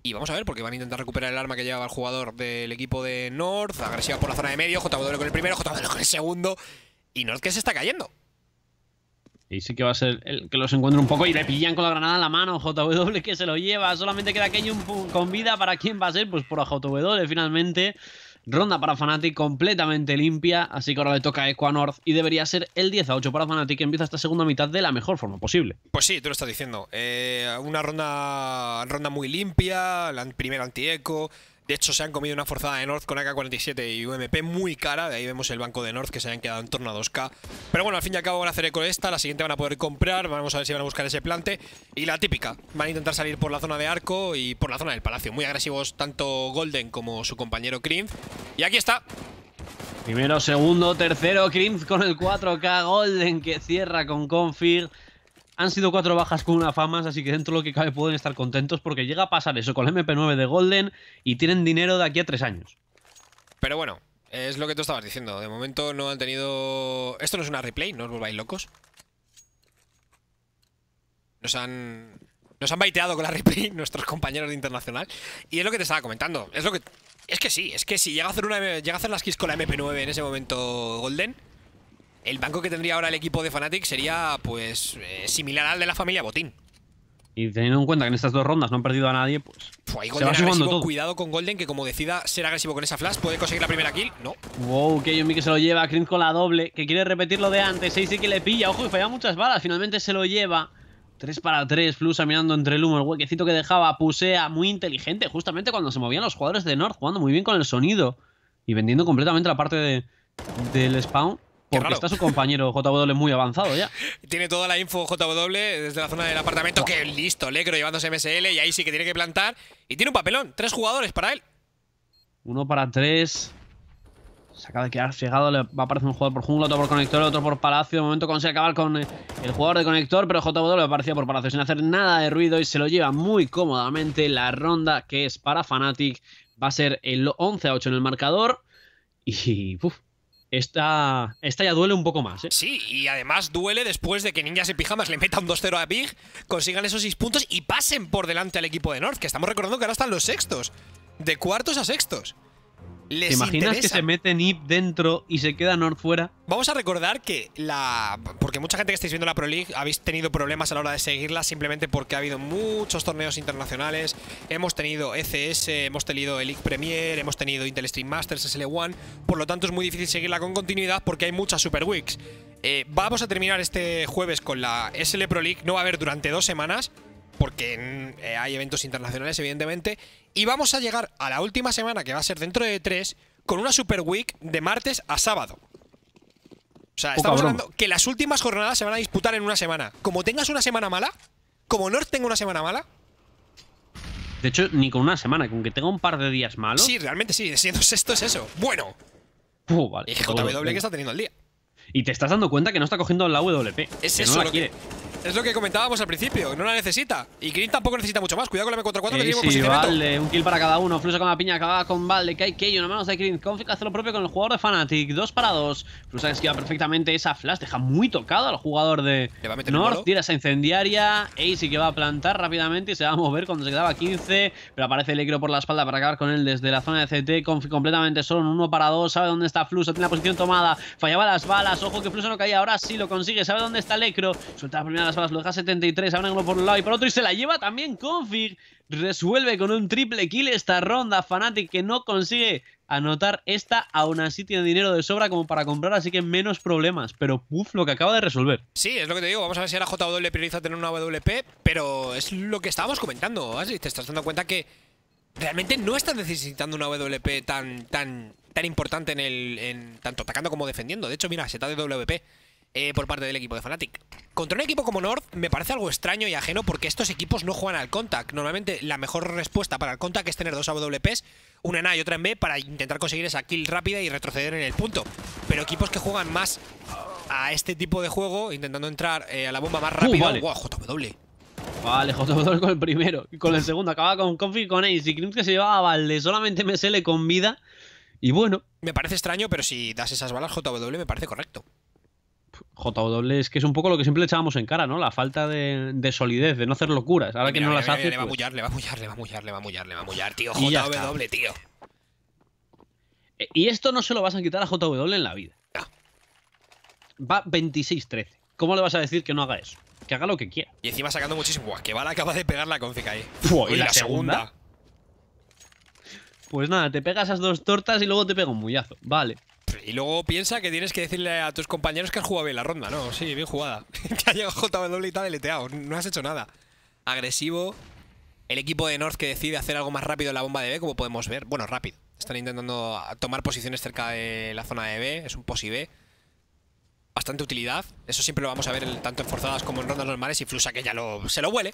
Y vamos a ver, porque van a intentar recuperar el arma que llevaba el jugador del equipo de North. Agresiva por la zona de medio, JW con el primero, JW con el segundo. Y North que se está cayendo. Y sí que va a ser el que los encuentre un poco y le pillan con la granada en la mano. JW que se lo lleva. Solamente queda Kenyon con vida. ¿Para quién va a ser? Pues por a JW finalmente. Ronda para Fnatic completamente limpia, así que ahora le toca a North y debería ser el 10 a 8 para Fnatic que empieza esta segunda mitad de la mejor forma posible. Pues sí, tú lo estás diciendo. Eh, una ronda, ronda muy limpia, la primera anti-eco, de hecho, se han comido una forzada de North con AK-47 y UMP muy cara. De ahí vemos el banco de North que se han quedado en torno a 2K. Pero bueno, al fin y al cabo van a hacer eco esta. La siguiente van a poder comprar. Vamos a ver si van a buscar ese plante. Y la típica. Van a intentar salir por la zona de arco y por la zona del palacio. Muy agresivos tanto Golden como su compañero Krimz. Y aquí está. Primero, segundo, tercero, Krimz con el 4K Golden que cierra con Config. Han sido cuatro bajas con una fama, así que dentro de lo que cabe pueden estar contentos porque llega a pasar eso con la MP9 de Golden y tienen dinero de aquí a tres años. Pero bueno, es lo que tú estabas diciendo. De momento no han tenido... Esto no es una replay, no os volváis locos. Nos han... Nos han baiteado con la replay (laughs) nuestros compañeros de Internacional. Y es lo que te estaba comentando. Es lo que... Es que sí, es que si sí. llega a hacer una llega a hacer las kills con la MP9 en ese momento Golden, el banco que tendría ahora el equipo de Fnatic sería, pues, eh, similar al de la familia Botín. Y teniendo en cuenta que en estas dos rondas no han perdido a nadie, pues. se va sumando Cuidado con Golden, que como decida ser agresivo con esa flash, puede conseguir la primera kill. No. Wow, que que se lo lleva. Krim con la doble, que quiere repetir lo de antes. sí que le pilla. Ojo, y falla muchas balas. Finalmente se lo lleva. 3 para 3, Flusa mirando entre el humo, el huequecito que dejaba, Pusea, muy inteligente, justamente cuando se movían los jugadores de North, jugando muy bien con el sonido y vendiendo completamente la parte del spawn. Porque está su compañero JW muy avanzado ya. (laughs) Tiene toda la info JW desde la zona del apartamento. Que listo, Lecro llevándose MSL y ahí sí que tiene que plantar. Y tiene un papelón, tres jugadores para él. Uno para tres. Se acaba de quedar llegado, le va a aparecer un jugador por jungla, otro por conector, otro por palacio. De momento consigue acabar con eh, el jugador de conector, pero JW aparecía por palacio sin hacer nada de ruido y se lo lleva muy cómodamente la ronda que es para Fnatic. Va a ser el 11 a 8 en el marcador y... (laughs) Uf, esta, esta ya duele un poco más. ¿eh? Sí, y además duele después de que Ninjas y Pijamas le metan 2-0 a Big, consigan esos 6 puntos y pasen por delante al equipo de North, que estamos recordando que ahora están los sextos, de cuartos a sextos. ¿Te imaginas que se mete Nip dentro y se queda Nord fuera? Vamos a recordar que la. Porque mucha gente que estáis viendo la Pro League habéis tenido problemas a la hora de seguirla simplemente porque ha habido muchos torneos internacionales. Hemos tenido ECS, hemos tenido el Premier, hemos tenido Intel Stream Masters, SL1. Por lo tanto, es muy difícil seguirla con continuidad porque hay muchas Super Weeks. Eh, vamos a terminar este jueves con la SL Pro League. No va a haber durante dos semanas porque eh, hay eventos internacionales, evidentemente. Y vamos a llegar a la última semana, que va a ser dentro de tres, con una Super Week de martes a sábado. O sea, estamos hablando que las últimas jornadas se van a disputar en una semana. Como tengas una semana mala, como no tenga una semana mala. De hecho, ni con una semana, con que tenga un par de días malos. Sí, realmente sí, siendo sexto es eso. Bueno. vale, y JW que está teniendo el día. Y te estás dando cuenta que no está cogiendo la WP. Es eso quiere. Es lo que comentábamos al principio, no la necesita. Y Green tampoco necesita mucho más. Cuidado con la M44 que tiene sí, este Valde, un kill para cada uno. Fluso con la piña, Acababa con Valde, Kai Kei, una mano de Green. Conflict hace lo propio con el jugador de Fnatic. Dos para dos. Flusa esquiva perfectamente esa flash, deja muy tocado al jugador de North. Tira esa incendiaria. Easy que va a plantar rápidamente y se va a mover cuando se quedaba 15. Pero aparece el por la espalda para acabar con él desde la zona de CT. completamente solo en uno para dos. Sabe dónde está Fluso? tiene la posición tomada. Fallaba las balas. Ojo que Fluso no caía. Ahora sí lo consigue. Sabe dónde está el Suelta la primera las lojas 73. ahora uno por un lado y por otro. Y se la lleva también Config. Resuelve con un triple kill esta ronda. Fnatic que no consigue anotar esta. Aún así tiene dinero de sobra como para comprar. Así que menos problemas. Pero puff, lo que acaba de resolver. Sí, es lo que te digo. Vamos a ver si ahora JW prioriza tener una WP. Pero es lo que estábamos comentando. Así te estás dando cuenta que realmente no estás necesitando una WP tan, tan, tan importante en el. En, tanto atacando como defendiendo. De hecho, mira, se está de WP. Eh, por parte del equipo de Fnatic. Contra un equipo como North me parece algo extraño y ajeno porque estos equipos no juegan al contact. Normalmente la mejor respuesta para el contact es tener dos AWPs, una en A y otra en B, para intentar conseguir esa kill rápida y retroceder en el punto. Pero equipos que juegan más a este tipo de juego, intentando entrar eh, a la bomba más uh, rápido... JW! Vale, JW con el primero. Y con el segundo acaba con Confi con Ace. Y que se llevaba a Valde. Solamente MSL con vida. Y bueno. Me parece extraño, pero si das esas balas, JW me parece correcto. JW es que es un poco lo que siempre le echábamos en cara, ¿no? La falta de, solidez, de no hacer locuras. Ahora que no las hace. Le va a pues mullar, le va a mullar, le va a mullar, le va a mullar, le va a mullar, tío. JW, tío. Eh, y esto no se lo vas a quitar a JW en la vida. Va 26-13. ¿Cómo le vas a decir que no haga eso? Que haga lo que quiera. Y encima sacando muchísimo. Buah, que Bala acaba de pegar la confica ahí. ¿Y, la, segunda? Pues nada, te pegas esas dos tortas y luego te pega un mullazo. Vale. Y luego piensa que tienes que decirle a tus compañeros que has jugado bien la ronda, ¿no? Sí, bien jugada. (laughs) que ha llegado JW y te deleteado. No has hecho nada. Agresivo. El equipo de North que decide hacer algo más rápido en la bomba de B, como podemos ver. Bueno, rápido. Están intentando tomar posiciones cerca de la zona de B. Es un posi B. Bastante utilidad. Eso siempre lo vamos a ver tanto en forzadas como en rondas normales. Y Flusa que ya se lo huele.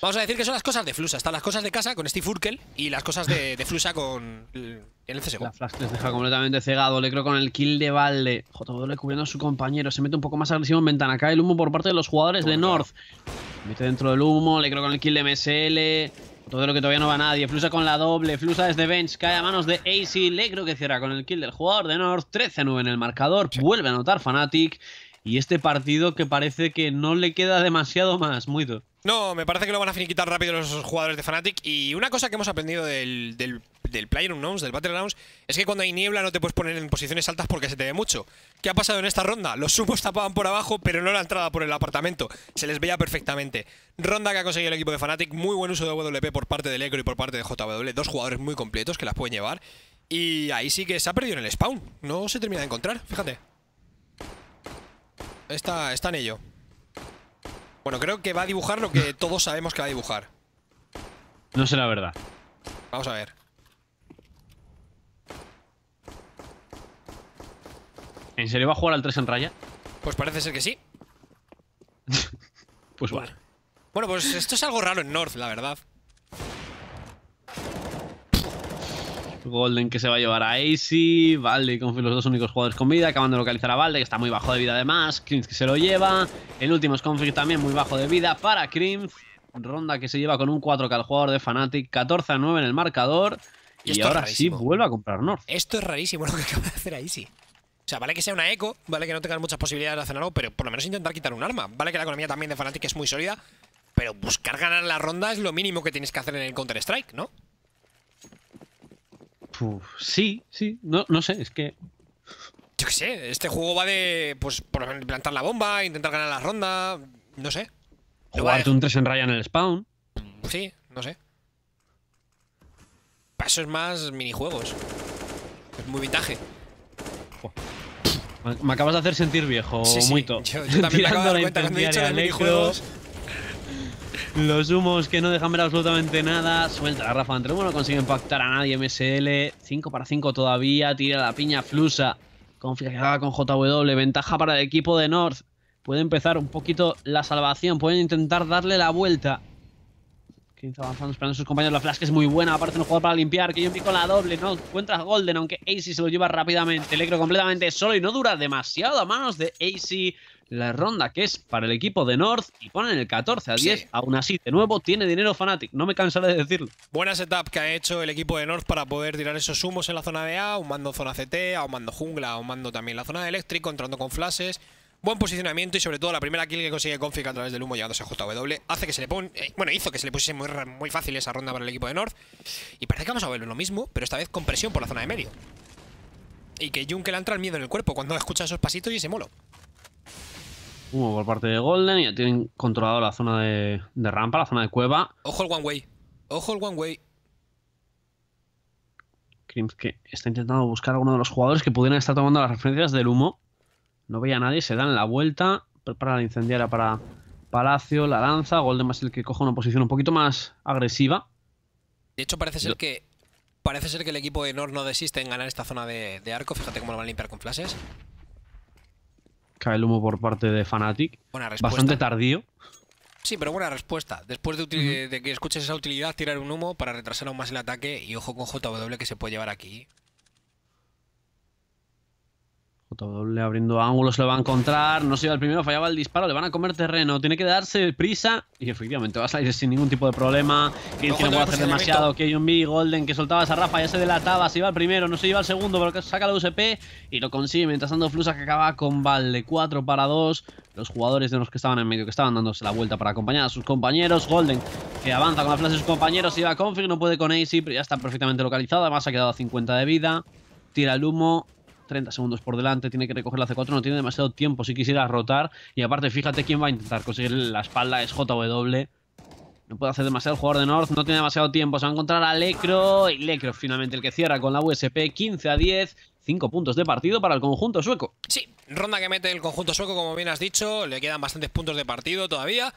Vamos a decir que son las cosas de Flusa. Están las cosas de casa con Steve Urkel y las cosas de, Flusa con el, el CSGO. La flash les deja completamente cegado. Le creo con el kill de Valde. JW cubriendo a su compañero. Se mete un poco más agresivo en ventana. Cae el humo por parte de los jugadores de North. Mete dentro del humo. Le creo con el kill de MSL. Todo lo que todavía no va nadie. Flusa con la doble. Flusa desde bench. Cae a manos de AC. Le creo que cierra con el kill del jugador de North. 13-9 en el marcador. Vuelve a anotar Fnatic. Y este partido que parece que no le queda demasiado más, muy duro. No, me parece que lo van a finiquitar rápido los jugadores de Fnatic. Y una cosa que hemos aprendido del, del, del Player Unknowns, del Battlegrounds, es que cuando hay niebla no te puedes poner en posiciones altas porque se te ve mucho. ¿Qué ha pasado en esta ronda? Los subos tapaban por abajo, pero no la entrada por el apartamento. Se les veía perfectamente. Ronda que ha conseguido el equipo de Fnatic. Muy buen uso de WP por parte del Ecro y por parte de JW. Dos jugadores muy completos que las pueden llevar. Y ahí sí que se ha perdido en el spawn. No se termina de encontrar, fíjate. Está, está en ello. Bueno, creo que va a dibujar lo que todos sabemos que va a dibujar. No sé la verdad. Vamos a ver. ¿En serio va a jugar al 3 en raya? Pues parece ser que sí. (laughs) pues bueno. Bueno, pues esto es algo raro en North, la verdad. Golden que se va a llevar a AC, Valde con los dos únicos jugadores con vida, acabando de localizar a Valde que está muy bajo de vida además, Krimz que se lo lleva, el último es Config también muy bajo de vida para Krimz, ronda que se lleva con un 4K al jugador de Fnatic, 14 a 9 en el marcador y, ahora sí vuelve a comprar North. Esto es rarísimo lo que acaba de hacer AC. O sea, vale que sea una eco, vale que no tengan muchas posibilidades de hacer algo, pero por lo menos intentar quitar un arma. Vale que la economía también de Fnatic es muy sólida, pero buscar ganar la ronda es lo mínimo que tienes que hacer en el Counter-Strike, ¿no? sí, sí, no, no sé, es que yo qué sé, este juego va de, pues, por plantar la bomba, intentar ganar la ronda, no sé. Jugarte un 3 en raya en el spawn. Sí, no sé. Para eso es más minijuegos. Es muy vintage. Me acabas de hacer sentir viejo, sí, sí. Yo, también me (laughs) acabo de dar cuenta minijuegos. Los humos que no dejan ver absolutamente nada. Suelta la Rafa entre humo, no consigue impactar a nadie. MSL, 5 para 5 todavía. Tira la piña Flusa. haga con JW. Ventaja para el equipo de North. Puede empezar un poquito la salvación. Pueden intentar darle la vuelta. 15 avanzando, esperando a sus compañeros. La flash que es muy buena. Aparece un jugador para limpiar. Que yo pico la doble. No encuentra Golden, aunque AC se lo lleva rápidamente. Electro completamente solo y no dura demasiado a manos de AC la ronda que es para el equipo de North y ponen el 14 a 10. Aún así, de nuevo, tiene dinero Fnatic. No me cansaré de decirlo. Buena setup que ha hecho el equipo de North para poder tirar esos humos en la zona de A, ahumando zona CT, ahumando jungla, ahumando también la zona de Electric entrando con flashes. Buen posicionamiento y sobre todo la primera kill que consigue Config a través del humo llevándose a JW hace que se le pone eh, bueno, hizo que se le pusiese muy, muy fácil esa ronda para el equipo de North. Y parece que vamos a ver lo mismo, pero esta vez con presión por la zona de medio. Y que le entra el miedo en el cuerpo cuando escucha esos pasitos y se molo. Humo por parte de Golden. y Ya tienen controlado la zona de, rampa, la zona de cueva. Ojo el One Way. Ojo el One Way. que está intentando buscar a uno de los jugadores que pudieran estar tomando las referencias del humo. No veía a nadie, se dan la vuelta. Prepara la incendiaria para Palacio, la lanza. Golden más el que coja una posición un poquito más agresiva. De hecho, parece ser que. Parece ser que el equipo de Nor no desiste en ganar esta zona de, de arco. Fíjate cómo lo van a limpiar con flashes cae el humo por parte de Fnatic. Buena respuesta. Bastante tardío. Sí, pero buena respuesta. Después de, que escuches esa utilidad, tirar un humo para retrasar aún más el ataque. Y ojo con JW que se puede llevar aquí doble abriendo ángulos Lo va a encontrar. No se iba el primero, fallaba el disparo, le van a comer terreno. Tiene que darse prisa y efectivamente va a salir sin ningún tipo de problema. Que no, no puede hacer demasiado. B Golden que soltaba esa rafa, ya se delataba. Se iba el primero, no se iba el segundo, pero que saca la USP y lo consigue. Mientras dando Flusa que acaba con balde 4 para 2. Los jugadores de los que estaban en medio, que estaban dándose la vuelta para acompañar a sus compañeros. Golden que avanza con la flash de sus compañeros. Iba a config, no puede con AC, pero ya está perfectamente localizado Además, ha quedado a 50 de vida. Tira el humo, 30 segundos por delante, tiene que recoger la C4, no tiene demasiado tiempo si quisiera rotar. Y aparte, fíjate quién va a intentar conseguir la espalda, es JW. No puede hacer demasiado el jugador de North, no tiene demasiado tiempo. Se va a encontrar a Lecro y Lecro finalmente el que cierra con la USP 15 a 10. 5 puntos de partido para el conjunto sueco. Sí, ronda que mete el conjunto sueco, como bien has dicho. Le quedan bastantes puntos de partido todavía.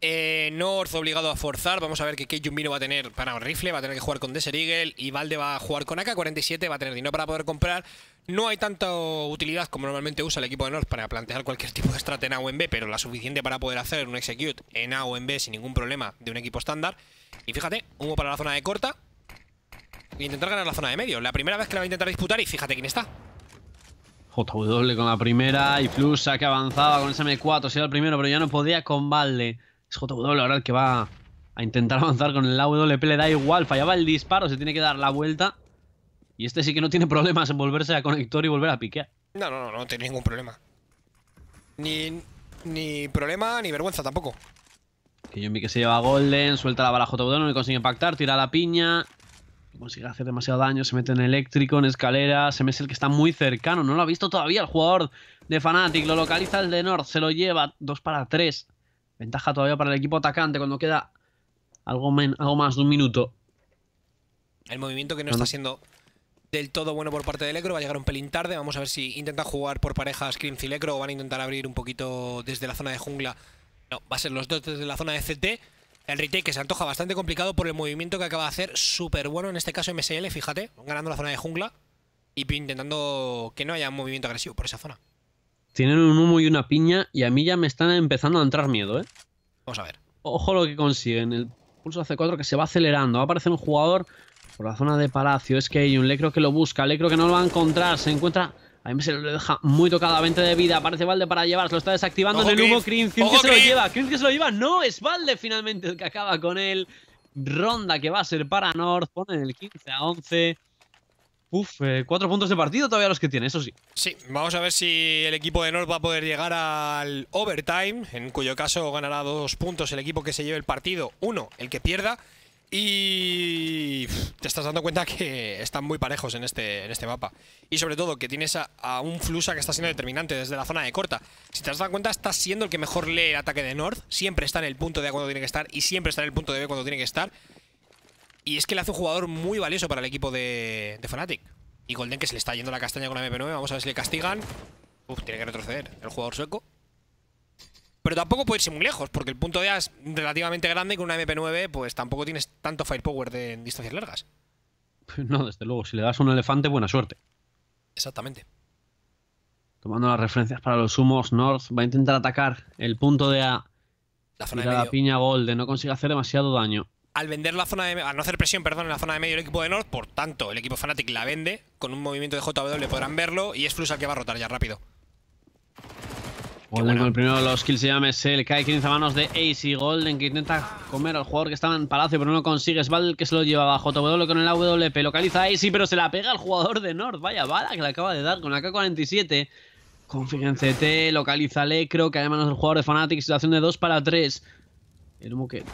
Eh, North obligado a forzar. Vamos a ver que Kei va a tener para rifle, va a tener que jugar con Desert Eagle y Valde va a jugar con AK-47, va a tener dinero para poder comprar. No hay tanta utilidad como normalmente usa el equipo de North para plantear cualquier tipo de strat en A o en B, pero la suficiente para poder hacer un execute en A o en B sin ningún problema de un equipo estándar. Y fíjate, humo para la zona de corta e intentar ganar la zona de medio. La primera vez que la va a intentar disputar y fíjate quién está. JW con la primera y Flusa que avanzaba con ese M4, si era el primero, pero ya no podía con balde. Es JW ahora el que va a intentar (laughs) avanzar con el AWP, le da igual, fallaba el disparo, se tiene que dar la vuelta. Y este sí que no tiene problemas en volverse a conector y volver a piquear. No, no, no, no tiene ningún problema. Ni, problema ni vergüenza tampoco. Que que se lleva a Golden, suelta la bala JW, no le consigue impactar, tira la piña. No consigue hacer demasiado daño, se mete en eléctrico, en escalera. Se el que está muy cercano, no lo ha visto todavía el jugador de Fnatic. Lo localiza el de Nord, se lo lleva Dos para tres. Ventaja todavía para el equipo atacante cuando queda algo, más de un minuto. El movimiento que no, no. está siendo del todo bueno por parte de Lecro, va a llegar un pelín tarde, vamos a ver si intenta jugar por parejas Crimson y Lecro o van a intentar abrir un poquito desde la zona de jungla. No, va a ser los dos desde la zona de CT. El retake que se antoja bastante complicado por el movimiento que acaba de hacer, súper bueno en este caso MSL, fíjate, ganando la zona de jungla y intentando que no haya movimiento agresivo por esa zona. Tienen un humo y una piña y a mí ya me están empezando a entrar miedo, ¿eh? Vamos a ver. Ojo lo que consiguen, el pulso hace 4 que se va acelerando, va a aparecer un jugador por la zona de Palacio. Es que hay un Lecro que lo busca, Lecro que no lo va a encontrar, se encuentra... A mí se lo deja muy tocado, 20 de vida, aparece Valde para llevarse, lo está desactivando en el humo que se lo lleva, que se lo lleva, no, es Valde finalmente el que acaba con él. Ronda que va a ser para North, ponen el 15 a 11. Uf, eh, cuatro puntos de partido todavía los que tiene, eso sí. Sí, vamos a ver si el equipo de North va a poder llegar al overtime, en cuyo caso ganará dos puntos el equipo que se lleve el partido, uno el que pierda y te estás dando cuenta que están muy parejos en este, en este mapa. Y sobre todo que tienes a, un Flusa que está siendo determinante desde la zona de corta. Si te has dado cuenta, está siendo el que mejor lee el ataque de North. Siempre está en el punto de A cuando tiene que estar y siempre está en el punto de B cuando tiene que estar. Y es que le hace un jugador muy valioso para el equipo de, de Fnatic. Y Golden que se le está yendo la castaña con la MP9. Vamos a ver si le castigan. Uf, tiene que retroceder el jugador sueco pero tampoco puede irse muy lejos, porque el punto de A es relativamente grande y con una MP9 pues tampoco tienes tanto firepower de, en distancias largas. (laughs) No, desde luego, si le das a un elefante, buena suerte. Exactamente. Tomando las referencias para los humos, North va a intentar atacar el punto de A. La zona de medio. la piña Golden, no consigue hacer demasiado daño. Al vender la zona de, no hacer presión, perdón, en la zona de medio el equipo de North, por tanto, el equipo Fnatic la vende. Con un movimiento de JW podrán verlo y es Flux que va a rotar ya rápido bueno. el primero los kills se llama Sell. el hay 15 a manos de AC Golden que intenta comer al jugador que estaba en palacio pero no consigue. Sval que se lo lleva abajo. W con el AWP localiza a AC, pero se la pega al jugador de North, Vaya bala que le acaba de dar con la K47. Confía en CT, localiza Lecro que hay manos del jugador de Fnatic. Situación de 2 para 3. El humo que,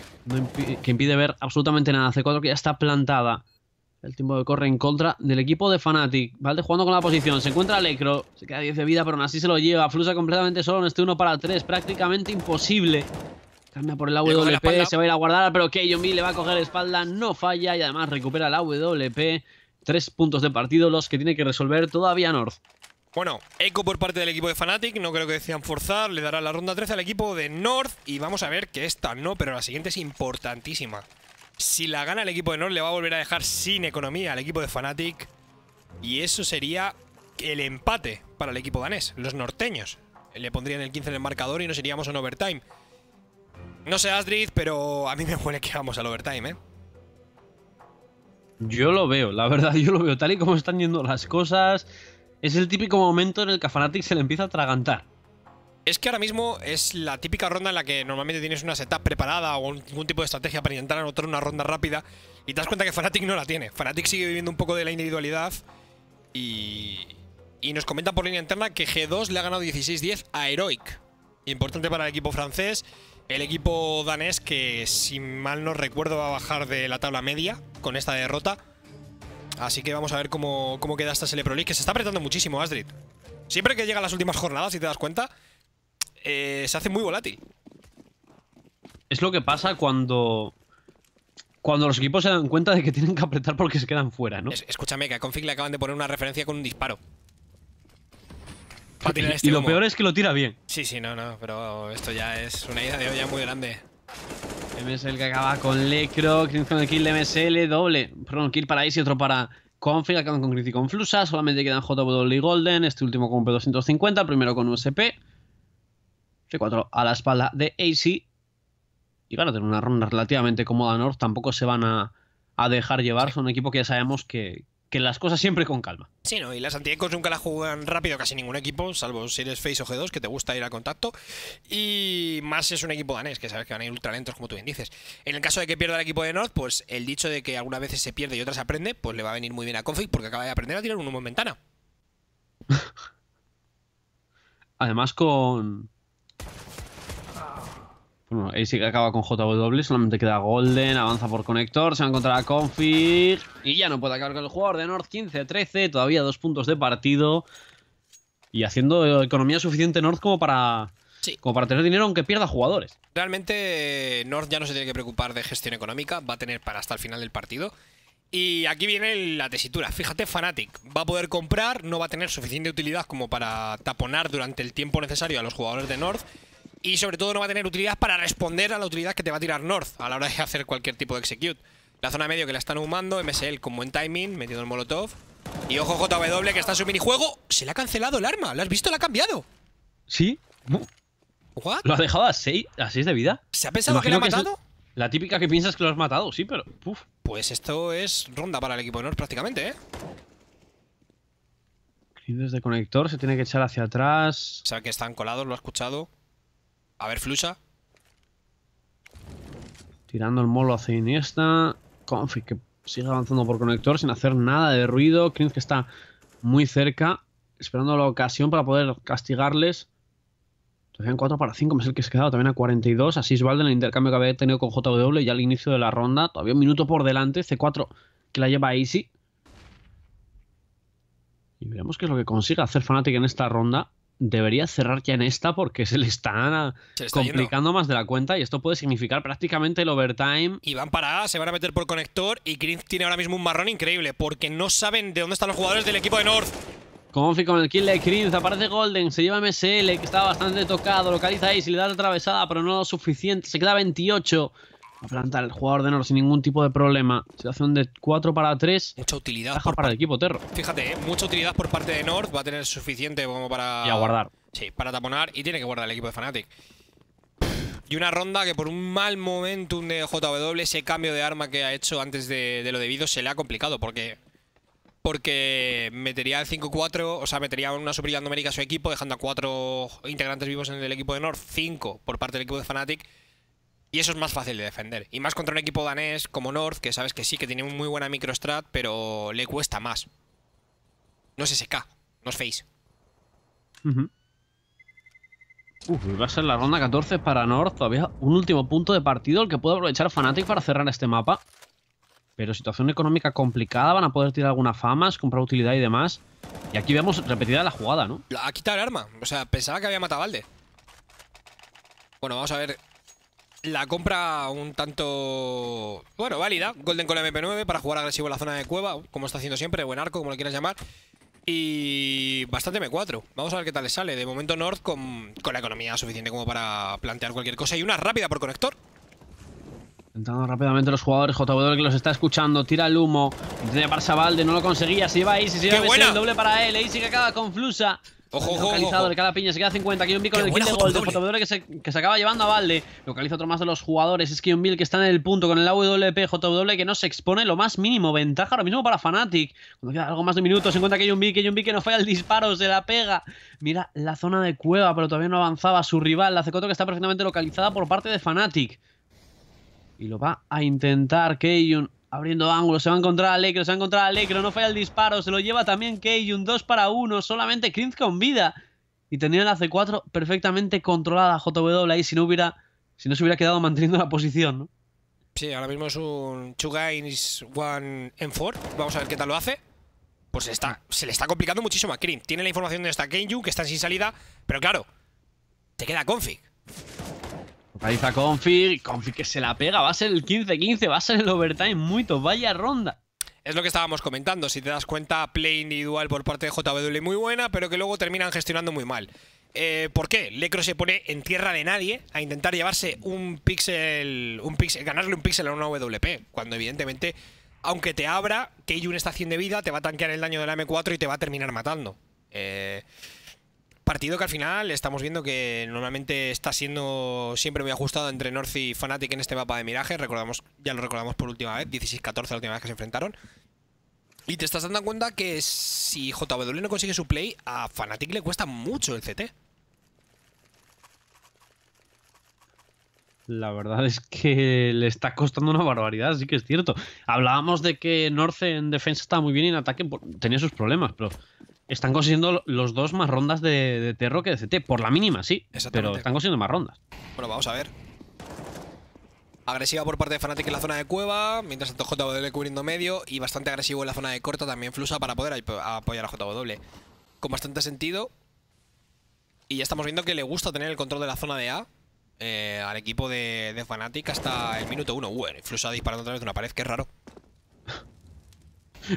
que impide ver absolutamente nada. C4 que ya está plantada. El tiempo que corre en contra del equipo de Fnatic. Vale jugando con la posición. Se encuentra Lecro. Se queda 10 de vida, pero aún así se lo lleva. Flusa completamente solo en este 1 para 3. Prácticamente imposible. Cambia por el AWP. se va a ir a guardar, pero Yomi le va a coger espalda. No falla y además recupera el AWP. Tres puntos de partido los que tiene que resolver todavía North. Bueno, eco por parte del equipo de Fnatic, no creo que decían forzar, le dará la ronda 13 al equipo de North y vamos a ver que esta no, pero la siguiente es importantísima. Si la gana el equipo de Nord, le va a volver a dejar sin economía al equipo de Fnatic. Y eso sería el empate para el equipo danés, los norteños. Le pondrían el 15 en el marcador y nos iríamos en overtime. No sé, Astrid, pero a mí me huele que vamos al overtime, ¿eh? Yo lo veo, la verdad, (laughs) yo lo veo. Tal y como están yendo las cosas, es el típico momento en el que a Fnatic se le empieza a atragantar. Es que ahora mismo es la típica ronda en la que normalmente tienes una setup preparada o algún tipo de estrategia para intentar anotar una ronda rápida y te das cuenta que Fnatic no la tiene. Fnatic sigue viviendo un poco de la individualidad y, nos comenta por línea interna que G2 le ha ganado 16-10 a Heroic. Importante para el equipo francés, el equipo danés que si mal no recuerdo va a bajar de la tabla media con esta derrota. Así que vamos a ver cómo, queda esta Sele Pro League, que se está apretando muchísimo, Astrid. Siempre que llegan las últimas jornadas, si te das cuenta, eh, se hace muy volátil. Es lo que pasa cuando cuando los equipos se dan cuenta de que tienen que apretar porque se quedan fuera, ¿no? escúchame, que a Config le acaban de poner una referencia con un disparo. y, este lo peor es que lo tira bien. Sí, sí, no, no, pero esto ya es una idea de olla muy grande. MSL que acaba con Lecro, Crimson Kill de MSL, doble, perdón, kill para Ice y otro para Config, acaban con y con Flusa, solamente quedan JW y Golden, este último con P250, primero con USP. C4 a la espalda de AC. Y van a tener una ronda relativamente cómoda North. Tampoco se van a, dejar llevar. Son un equipo que ya sabemos que, las cosas siempre con calma. Sí, ¿no? y las antiecos nunca la juegan rápido casi ningún equipo, salvo si eres Face o G2, que te gusta ir al contacto. Y más es un equipo danés, que sabes que van a ir ultra lentos, como tú bien dices. En el caso de que pierda el equipo de North, pues el dicho de que algunas veces se pierde y otras aprende, pues le va a venir muy bien a Config, porque acaba de aprender a tirar un humo en ventana. (laughs) Además, con, bueno, que acaba con JW, solamente queda Golden, avanza por conector, se va a encontrar a Config y ya no puede acabar con el jugador de North 15-13, todavía dos puntos de partido y haciendo economía suficiente North como para, como para tener dinero aunque pierda jugadores. Realmente eh, North ya no se tiene que preocupar de gestión económica, va a tener para hasta el final del partido. Y aquí viene la tesitura. Fíjate, Fnatic va a poder comprar, no va a tener suficiente utilidad como para taponar durante el tiempo necesario a los jugadores de North y sobre todo no va a tener utilidad para responder a la utilidad que te va a tirar North a la hora de hacer cualquier tipo de execute. La zona medio que la están humando, MSL con buen timing, metiendo el molotov. Y ojo JW que está en su minijuego, se le ha cancelado el arma, ¿lo has visto? ¿La ha cambiado? Sí. ¿What? Lo ha dejado a 6 a de vida. ¿Se ha pensado que lo ha matado? La típica que piensas que lo has matado, sí, pero... Pues esto es ronda para el equipo de North prácticamente, ¿eh? Desde conector se tiene que echar hacia atrás. O sea que están colados, lo ha escuchado. A ver, Flusa. Tirando el molo hacia Iniesta. Confi que sigue avanzando por conector sin hacer nada de ruido. Creo que está muy cerca, esperando la ocasión para poder castigarles. Todavía en 4 para 5, me es el que se ha quedado también a 42. Así es Valde en el intercambio que había tenido con JW ya al inicio de la ronda. Todavía un minuto por delante. C4 que la lleva Easy. Y veremos qué es lo que consigue hacer Fnatic en esta ronda debería cerrar ya en esta porque se le están ah, complicando más de la cuenta y esto puede significar prácticamente el overtime. Y van para se van a meter por conector y Green tiene ahora mismo un marrón increíble porque no saben de dónde están los jugadores del equipo de North. Confi con el kill de aparece Golden, se lleva MSL que está bastante tocado, localiza ahí, si le da la atravesada pero no lo suficiente, se queda 28 plantar el jugador de North sin ningún tipo de problema. Situación de 4 para 3. Mucha utilidad. para el equipo Terro. Fíjate, ¿eh? mucha utilidad por parte de North. Va a tener suficiente como para... Y a guardar. Sí, para taponar. Y tiene que guardar el equipo de Fnatic. Y una ronda que por un mal momentum de JW, ese cambio de arma que ha hecho antes de, lo debido, se le ha complicado. Porque porque metería el 5-4, o sea, metería una superioridad América a su equipo, dejando a cuatro integrantes vivos en el equipo de North, 5 por parte del equipo de Fnatic. Y eso es más fácil de defender. Y más contra un equipo danés como North, que sabes que sí, que tiene muy buena microstrat, pero le cuesta más. No es SK, no es Face. Uh va a ser la ronda 14 para North. Todavía un último punto de partido, el que puede aprovechar Fnatic para cerrar este mapa. Pero situación económica complicada, van a poder tirar algunas famas, comprar utilidad y demás. Y aquí vemos repetida la jugada, ¿no? Ha quitado el arma. O sea, pensaba que había matado a Bueno, vamos a ver la compra un tanto, bueno, válida. Golden con la MP9 para jugar agresivo en la zona de cueva, como está haciendo siempre. Buen arco, como lo quieras llamar. Y bastante M4. Vamos a ver qué tal le sale. De momento North con, con la economía suficiente como para plantear cualquier cosa. Y una rápida por conector. entrando rápidamente los jugadores, JW que los está escuchando, tira el humo, de a Valde, no lo conseguía, se vais Isis, se a el doble para él, y que acaba con Flusa, localizado el se queda 50. Bill con el gol JW que se, acaba llevando a Valde. Localiza otro más de los jugadores. Es Kion que está en el punto con el AWP. JW que no se expone lo más mínimo. Ventaja ahora mismo para Fnatic. Cuando queda algo más de minutos, se encuentra que Bill. un Bill que no falla el disparo, se la pega. Mira la zona de cueva, pero todavía no avanzaba su rival. La C4 que está perfectamente localizada por parte de Fnatic. Y lo va a intentar un Abriendo ángulos, se va a encontrar a Alecro, se va a encontrar a Alecro, no falla el disparo, se lo lleva también y un 2 para 1, solamente Krinz con vida. Y tenía la C4 perfectamente controlada JW ahí si no hubiera, si no se hubiera quedado manteniendo la posición, ¿no? Sí, ahora mismo es un 2 guys, 1 en 4. Vamos a ver qué tal lo hace. Pues está, se le está complicando muchísimo a Krim. Tiene la información de esta Keijun, que está sin salida, pero claro, te queda config. Localiza Config, Config que se la pega, va a ser el 15-15, va a ser el overtime muy tos, vaya ronda. Es lo que estábamos comentando, si te das cuenta, play individual por parte de JW muy buena, pero que luego terminan gestionando muy mal. Eh, ¿Por qué? Lecro se pone en tierra de nadie a intentar llevarse un pixel, un pixel, ganarle un pixel a una WP, cuando evidentemente, aunque te abra, que está está de vida, te va a tanquear el daño de la M4 y te va a terminar matando. Eh, Partido que al final estamos viendo que normalmente está siendo siempre muy ajustado entre North y Fnatic en este mapa de miraje. Recordamos, ya lo recordamos por última vez, 16-14 la última vez que se enfrentaron. Y te estás dando cuenta que si JW no consigue su play, a Fnatic le cuesta mucho el CT. La verdad es que le está costando una barbaridad, sí que es cierto. Hablábamos de que North en defensa estaba muy bien y en ataque pues, tenía sus problemas, pero están consiguiendo los dos más rondas de, de Terro que de CT. Por la mínima, sí. Pero están consiguiendo más rondas. Bueno, vamos a ver. Agresiva por parte de Fnatic en la zona de cueva, mientras tanto JW cubriendo medio y bastante agresivo en la zona de corta también Flusa para poder apoyar a JW. Con bastante sentido. Y ya estamos viendo que le gusta tener el control de la zona de A eh, al equipo de, Fnatic hasta el minuto 1. Bueno, Flusa disparando otra vez de una pared, que raro.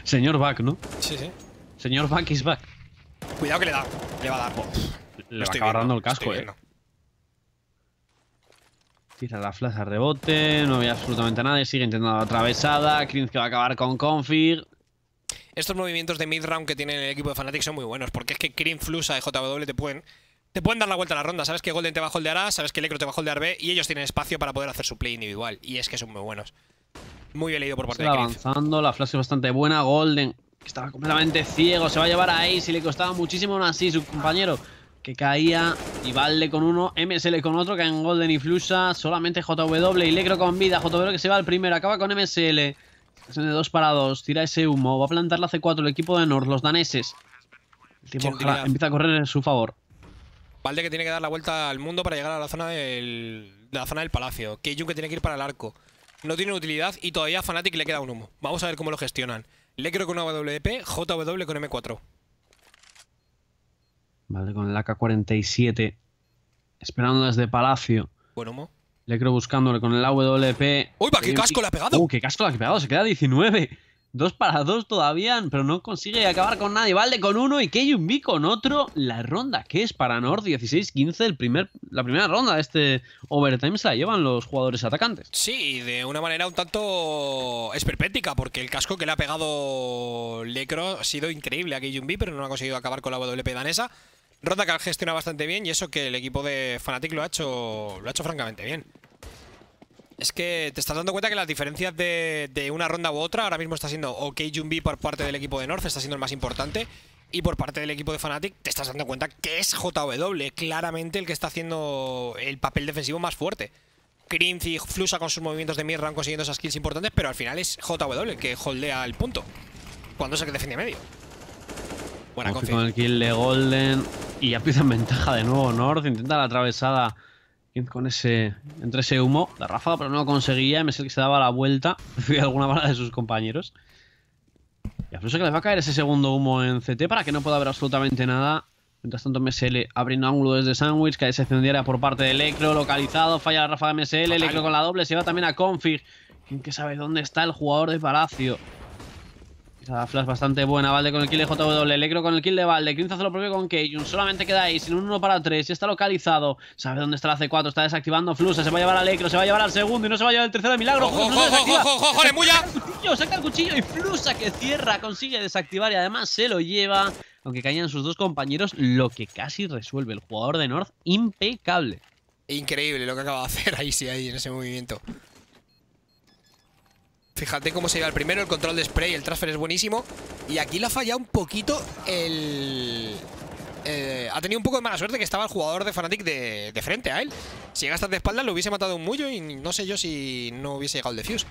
Señor Back, ¿no? Sí, sí. Señor Back back. Cuidado que le da. Le va a dar. Le, le agarrando el casco, eh. Tira la flash a rebote, no había absolutamente nada. Sigue intentando la atravesada. que va a acabar con Config. Estos movimientos de mid-round que tiene el equipo de Fnatic son muy buenos, porque es que Krim, Flusa de JW te pueden, te pueden dar la vuelta a la ronda. Sabes que Golden te va a holdear A, sabes que Lecro te va a holdear B, y ellos tienen espacio para poder hacer su play individual. Y es que son muy buenos. Muy bien leído por parte de Krim. avanzando, la flash es bastante buena. Golden que estaba completamente ciego. Se va a llevar a Ace le costaba muchísimo aún así su compañero que caía. Y Valde con uno, MSL con otro, caen Golden y Flusa. Solamente JW y Lecro con vida. JW que se va al primero, acaba con MSL. Es de 2 para 2, tira ese humo. Va a plantar la C4 el equipo de Nord, los daneses. El empieza a correr en su favor. Valde que tiene que dar la vuelta al mundo para llegar a la zona del, de la zona del palacio. Keiju que tiene que ir para el arco. No tiene utilidad y todavía a Fnatic le queda un humo. Vamos a ver cómo lo gestionan creo con AWP, JW con M4. Vale, con el AK-47. Esperando desde Palacio. Bueno, Le creo buscándole con el AWP. ¡Uy, va! ¡Qué casco le ha pegado! Uh, qué casco le ha pegado! Se queda 19. Dos para dos todavía, pero no consigue acabar con nadie. Valde con uno y B con otro. La ronda que es para Nord 16-15. Primer, la primera ronda de este overtime se la llevan los jugadores atacantes. Sí, de una manera un tanto esperpética porque el casco que le ha pegado Lecro ha sido increíble a B, pero no ha conseguido acabar con la WP danesa. Ronda que gestiona bastante bien y eso que el equipo de Fnatic lo ha hecho, lo ha hecho francamente bien es que te estás dando cuenta que las diferencias de, una ronda u otra ahora mismo está siendo OK Jumbi por parte del equipo de North, está siendo el más importante. Y por parte del equipo de Fnatic, te estás dando cuenta que es JW, claramente el que está haciendo el papel defensivo más fuerte. Krimzi Flusa con sus movimientos de mierda consiguiendo esas kills importantes, pero al final es JW que holdea el punto. Cuando es el que defiende medio. Buena Con el kill de Golden. Y ya pide ventaja de nuevo North. Intenta la atravesada con ese, entre ese humo, la rafa pero no lo conseguía. MSL que se daba la vuelta, De (laughs) alguna bala de sus compañeros. Y a sé que les va a caer ese segundo humo en CT para que no pueda ver absolutamente nada. Mientras tanto, MSL abriendo ángulo desde Sandwich, cae secundaria por parte de Electro, localizado, falla la rafa de MSL, Electro con la doble, se va también a Config. ¿Quién que sabe dónde está el jugador de Palacio? La flash bastante buena, Valde con el kill de JW, lecro con el kill de Valde, quinza hace lo propio con Keijun, solamente queda ahí, sin un 1 para 3, ya está localizado, sabe dónde está la C4, está desactivando Flusa, se va a llevar a lecro se va a llevar al segundo y no se va a llevar el tercero milagro. ¡Ojo, Saca el cuchillo y Flusa que cierra, consigue desactivar y además se lo lleva, aunque caían sus dos compañeros, lo que casi resuelve el jugador de North, impecable. Increíble lo que acaba de hacer ahí, sí, ahí en ese movimiento. Fíjate cómo se lleva el primero, el control de spray, el transfer es buenísimo. Y aquí le ha fallado un poquito el... Eh, ha tenido un poco de mala suerte que estaba el jugador de Fnatic de, frente a él. Si llega hasta de espalda lo hubiese matado un mullo y no sé yo si no hubiese llegado el defuse.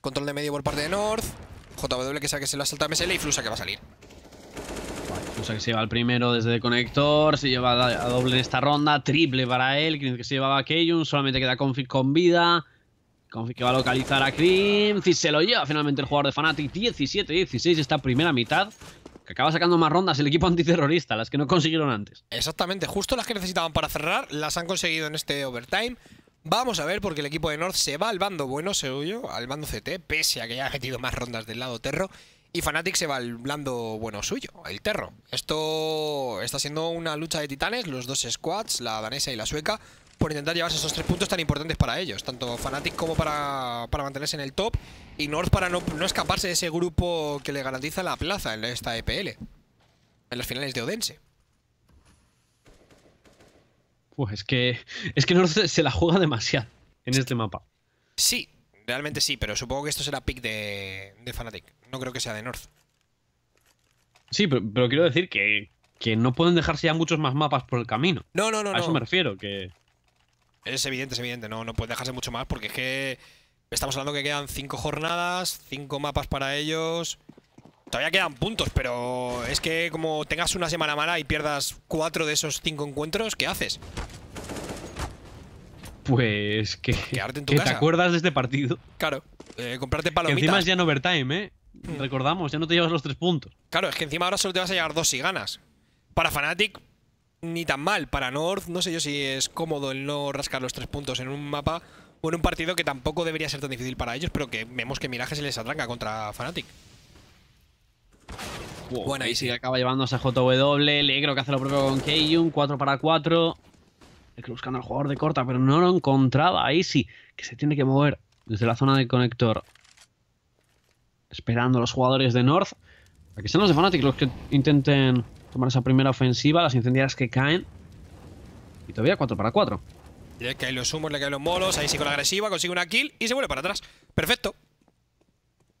Control de medio por parte de North. JW que sabe que se lo ha saltado MSL y Flusa que va a salir. Flusa que se lleva el primero desde el conector, se lleva a doble en esta ronda, triple para él, que se llevaba a Keyun, solamente queda Config con vida que va a localizar a y Se lo lleva finalmente el jugador de Fnatic. 17-16 esta primera mitad. Que acaba sacando más rondas el equipo antiterrorista, las que no consiguieron antes. Exactamente, justo las que necesitaban para cerrar, las han conseguido en este overtime. Vamos a ver, porque el equipo de North se va al bando bueno, suyo, al bando CT, pese a que ya ha metido más rondas del lado terro. Y Fnatic se va al bando bueno suyo, el terro. Esto está siendo una lucha de titanes, los dos squads, la danesa y la sueca por intentar llevarse esos tres puntos tan importantes para ellos, tanto Fnatic como para, mantenerse en el top y North para no, escaparse de ese grupo que le garantiza la plaza en esta EPL, en las finales de Odense. Pues es que, es que North se la juega demasiado en este mapa. Sí, realmente sí, pero supongo que esto será pick de, de Fnatic, no creo que sea de North. Sí, pero, quiero decir que, no pueden dejarse ya muchos más mapas por el camino. No, no, no. A eso me refiero, que... Es evidente, es evidente. No, no puede dejarse mucho más porque es que estamos hablando que quedan cinco jornadas, cinco mapas para ellos. Todavía quedan puntos, pero es que como tengas una semana mala y pierdas cuatro de esos cinco encuentros, ¿qué haces? Pues que, te acuerdas de este partido. Claro, eh, comprarte palomitas. Que encima es ya en overtime, ¿eh? Hmm. Recordamos, ya no te llevas los tres puntos. Claro, es que encima ahora solo te vas a llevar dos si ganas. Para Fnatic, ni tan mal para North. No sé yo si es cómodo el no rascar los tres puntos en un mapa o en un partido que tampoco debería ser tan difícil para ellos, pero que vemos que Mirage se les atranca contra Fnatic. bueno, ahí sí. acaba llevándose a JW, creo que hace lo propio con Keiyun, 4 para 4. es buscando al jugador de corta, pero no lo encontraba. Ahí sí, que se tiene que mover desde la zona de conector. Esperando a los jugadores de North. Aquí son los de Fnatic los que intenten Tomar esa primera ofensiva, las incendiarias que caen. Y todavía 4 para 4. que caen los humos, le caen los molos, ahí sí con la agresiva, consigue una kill y se vuelve para atrás. Perfecto.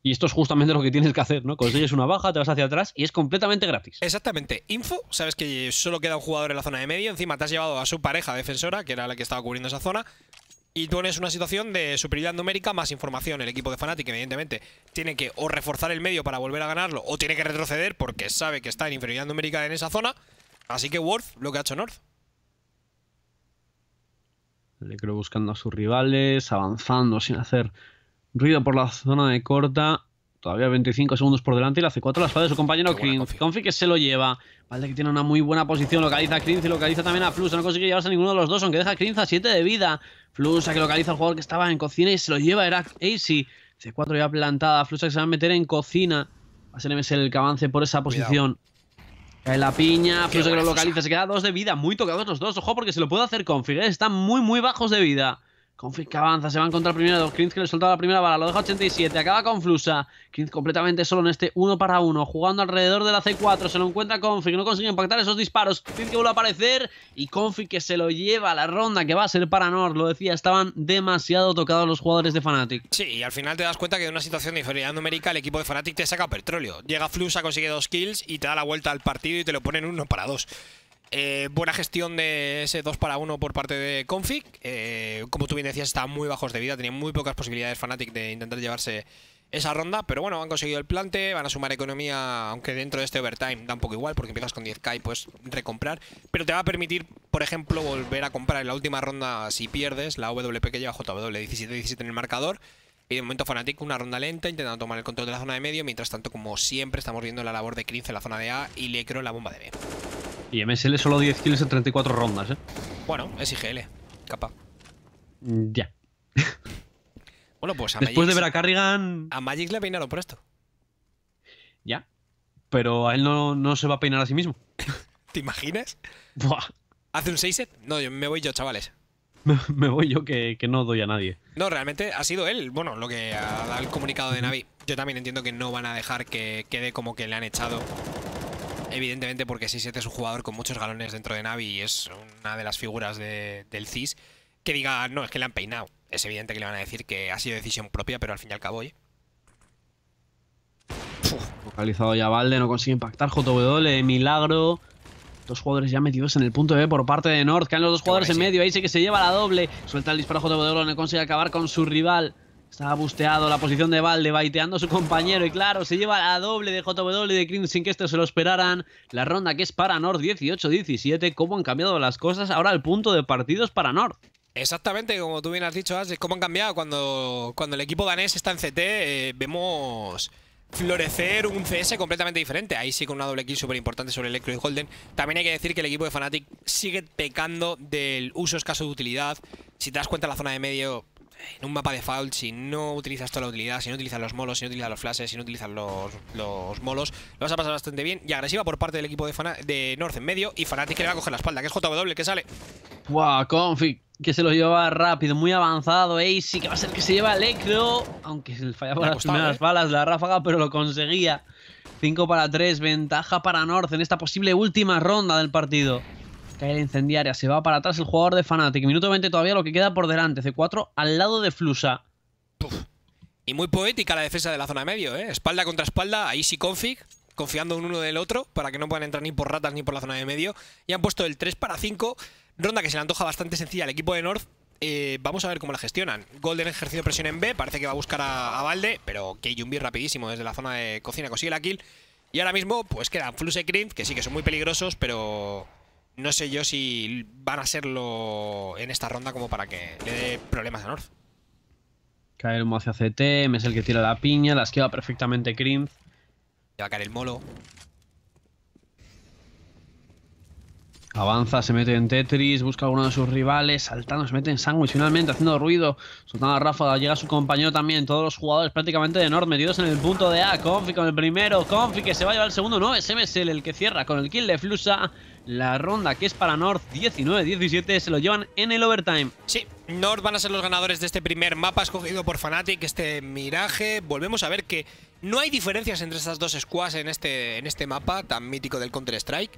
Y esto es justamente lo que tienes que hacer, ¿no? Consigues una baja, te vas hacia atrás y es completamente gratis. Exactamente. Info, sabes que solo queda un jugador en la zona de medio, encima te has llevado a su pareja defensora, que era la que estaba cubriendo esa zona, y tú pones una situación de superioridad numérica más información. El equipo de Fnatic, evidentemente, tiene que o reforzar el medio para volver a ganarlo o tiene que retroceder porque sabe que está en inferioridad numérica en esa zona. Así que Worth lo que ha hecho North. Le creo buscando a sus rivales, avanzando sin hacer ruido por la zona de corta. Todavía 25 segundos por delante y la C4 la espada de su compañero Krinz. Confi que se lo lleva. vale que tiene una muy buena posición. Localiza a y localiza también a Flusa No consigue llevarse a ninguno de los dos, aunque deja a Krinz a 7 de vida. Flusa que localiza al jugador que estaba en cocina y se lo lleva. Era AC. C4 ya plantada. Flusa que se va a meter en cocina. Va a ser MS el que avance por esa posición. Cae la piña, Flusa que lo localiza, se queda a dos de vida, muy tocados los dos, ojo porque se lo puede hacer Config, ¿eh? están muy muy bajos de vida. Confi que avanza, se va a encontrar primero dos. Krinz que le soltaba la primera bala, lo deja 87, acaba con Flusa. Krinz completamente solo en este uno para uno, jugando alrededor de la C4. Se lo encuentra que no consigue impactar esos disparos. Krinz que vuelve a aparecer y Confi que se lo lleva a la ronda que va a ser para Nord. Lo decía, estaban demasiado tocados los jugadores de Fnatic. Sí, y al final te das cuenta que en una situación de inferioridad numérica el equipo de Fnatic te saca petróleo. Llega Flusa, consigue dos kills y te da la vuelta al partido y te lo ponen uno para dos. Eh, buena gestión de ese 2 para 1 por parte de Config. Eh, como tú bien decías, estaban muy bajos de vida, tenían muy pocas posibilidades Fnatic de intentar llevarse esa ronda, pero bueno, han conseguido el plante, van a sumar economía, aunque dentro de este overtime da un poco igual, porque empiezas con 10k y puedes recomprar, pero te va a permitir, por ejemplo, volver a comprar en la última ronda si pierdes la WP que lleva JW 17-17 en el marcador, y de momento fanático, una ronda lenta intentando tomar el control de la zona de medio. Mientras tanto, como siempre, estamos viendo la labor de Krinz en la zona de A y Lecro en la bomba de B. Y MSL solo 10 kills en 34 rondas, ¿eh? Bueno, es IGL, capaz. Mm, ya. (laughs) bueno, pues a Después de ver a Carrigan... A Magic le peinaron por esto. Ya. Pero a él no, se va a peinar a sí mismo. (laughs) ¿Te imaginas? Buah. ¿Hace un 6-set? No, me voy yo, chavales. (laughs) me, voy yo que, no doy a nadie. No, realmente ha sido él, bueno, lo que ha dado el comunicado de Navi. Yo también entiendo que no van a dejar que quede como que le han echado. Evidentemente porque 6-7 es un jugador con muchos galones dentro de Navi y es una de las figuras del CIS que diga, no, es que le han peinado. Es evidente que le van a decir que ha sido decisión propia, pero al fin y al cabo, oye. Localizado ya Valde, no consigue impactar. JW, milagro. Dos jugadores ya metidos en el punto B por parte de North. Caen los dos jugadores en medio. Ahí sí que se lleva la doble. Suelta el disparo JW, no consigue acabar con su rival. Estaba busteado la posición de Valde, baiteando a su compañero. Y claro, se lleva la doble de JW de Green sin que esto se lo esperaran. La ronda que es para North, 18-17. ¿Cómo han cambiado las cosas? Ahora el punto de partidos para North. Exactamente, como tú bien has dicho, hace cómo han cambiado. Cuando, cuando el equipo danés está en CT, eh, vemos florecer un CS completamente diferente. Ahí sí con una doble kill súper importante sobre Electro y Holden. También hay que decir que el equipo de Fnatic sigue pecando del uso escaso de utilidad. Si te das cuenta la zona de medio, en un mapa de foul, si no utilizas toda la utilidad, si no utilizas los molos, si no utilizas los flashes, si no utilizas los, molos, lo vas a pasar bastante bien. Y agresiva por parte del equipo de, de North en medio y Fnatic que le va a coger la espalda, que es JW que sale. wow, que se lo lleva rápido, muy avanzado. Easy, que va a ser que se lleva Electro, aunque fallaba las primeras ¿eh? balas, la ráfaga, pero lo conseguía. 5 para 3, ventaja para North en esta posible última ronda del partido. Cae la incendiaria, se va para atrás el jugador de Fnatic. Minuto 20 todavía lo que queda por delante. C4 al lado de Flusa. Y muy poética la defensa de la zona de medio, ¿eh? Espalda contra espalda, ahí sí config, confiando en uno del otro para que no puedan entrar ni por ratas ni por la zona de medio. Y han puesto el 3 para 5 Ronda que se le antoja bastante sencilla al equipo de North. Eh, vamos a ver cómo la gestionan. Golden ejercido presión en B, parece que va a buscar a, Valde, pero Jumbi rapidísimo desde la zona de cocina consigue la kill. Y ahora mismo pues quedan Flux y Crimp, que sí que son muy peligrosos, pero no sé yo si van a serlo en esta ronda como para que le dé problemas a North. Cae el humo hacia CT, es el que tira la piña, la esquiva perfectamente Crimp. Le va a caer el molo. Avanza, se mete en Tetris, busca a uno de sus rivales, saltando, se mete en Sandwich finalmente, haciendo ruido. Soltando a ráfaga, llega su compañero también. Todos los jugadores prácticamente de Nord metidos en el punto de A. Confi con el primero, Confi que se va a llevar el segundo. No, es MSL el que cierra con el kill de Flusa. La ronda que es para North 19-17 se lo llevan en el overtime. Sí, North van a ser los ganadores de este primer mapa escogido por Fnatic, este miraje. Volvemos a ver que no hay diferencias entre estas dos squads en este, en este mapa tan mítico del Counter-Strike.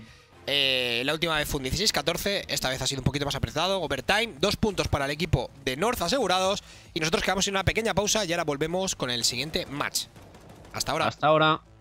Eh, la última vez fue un 16-14, esta vez ha sido un poquito más apretado, overtime, dos puntos para el equipo de North asegurados y nosotros quedamos en una pequeña pausa y ahora volvemos con el siguiente match. Hasta ahora. Hasta ahora.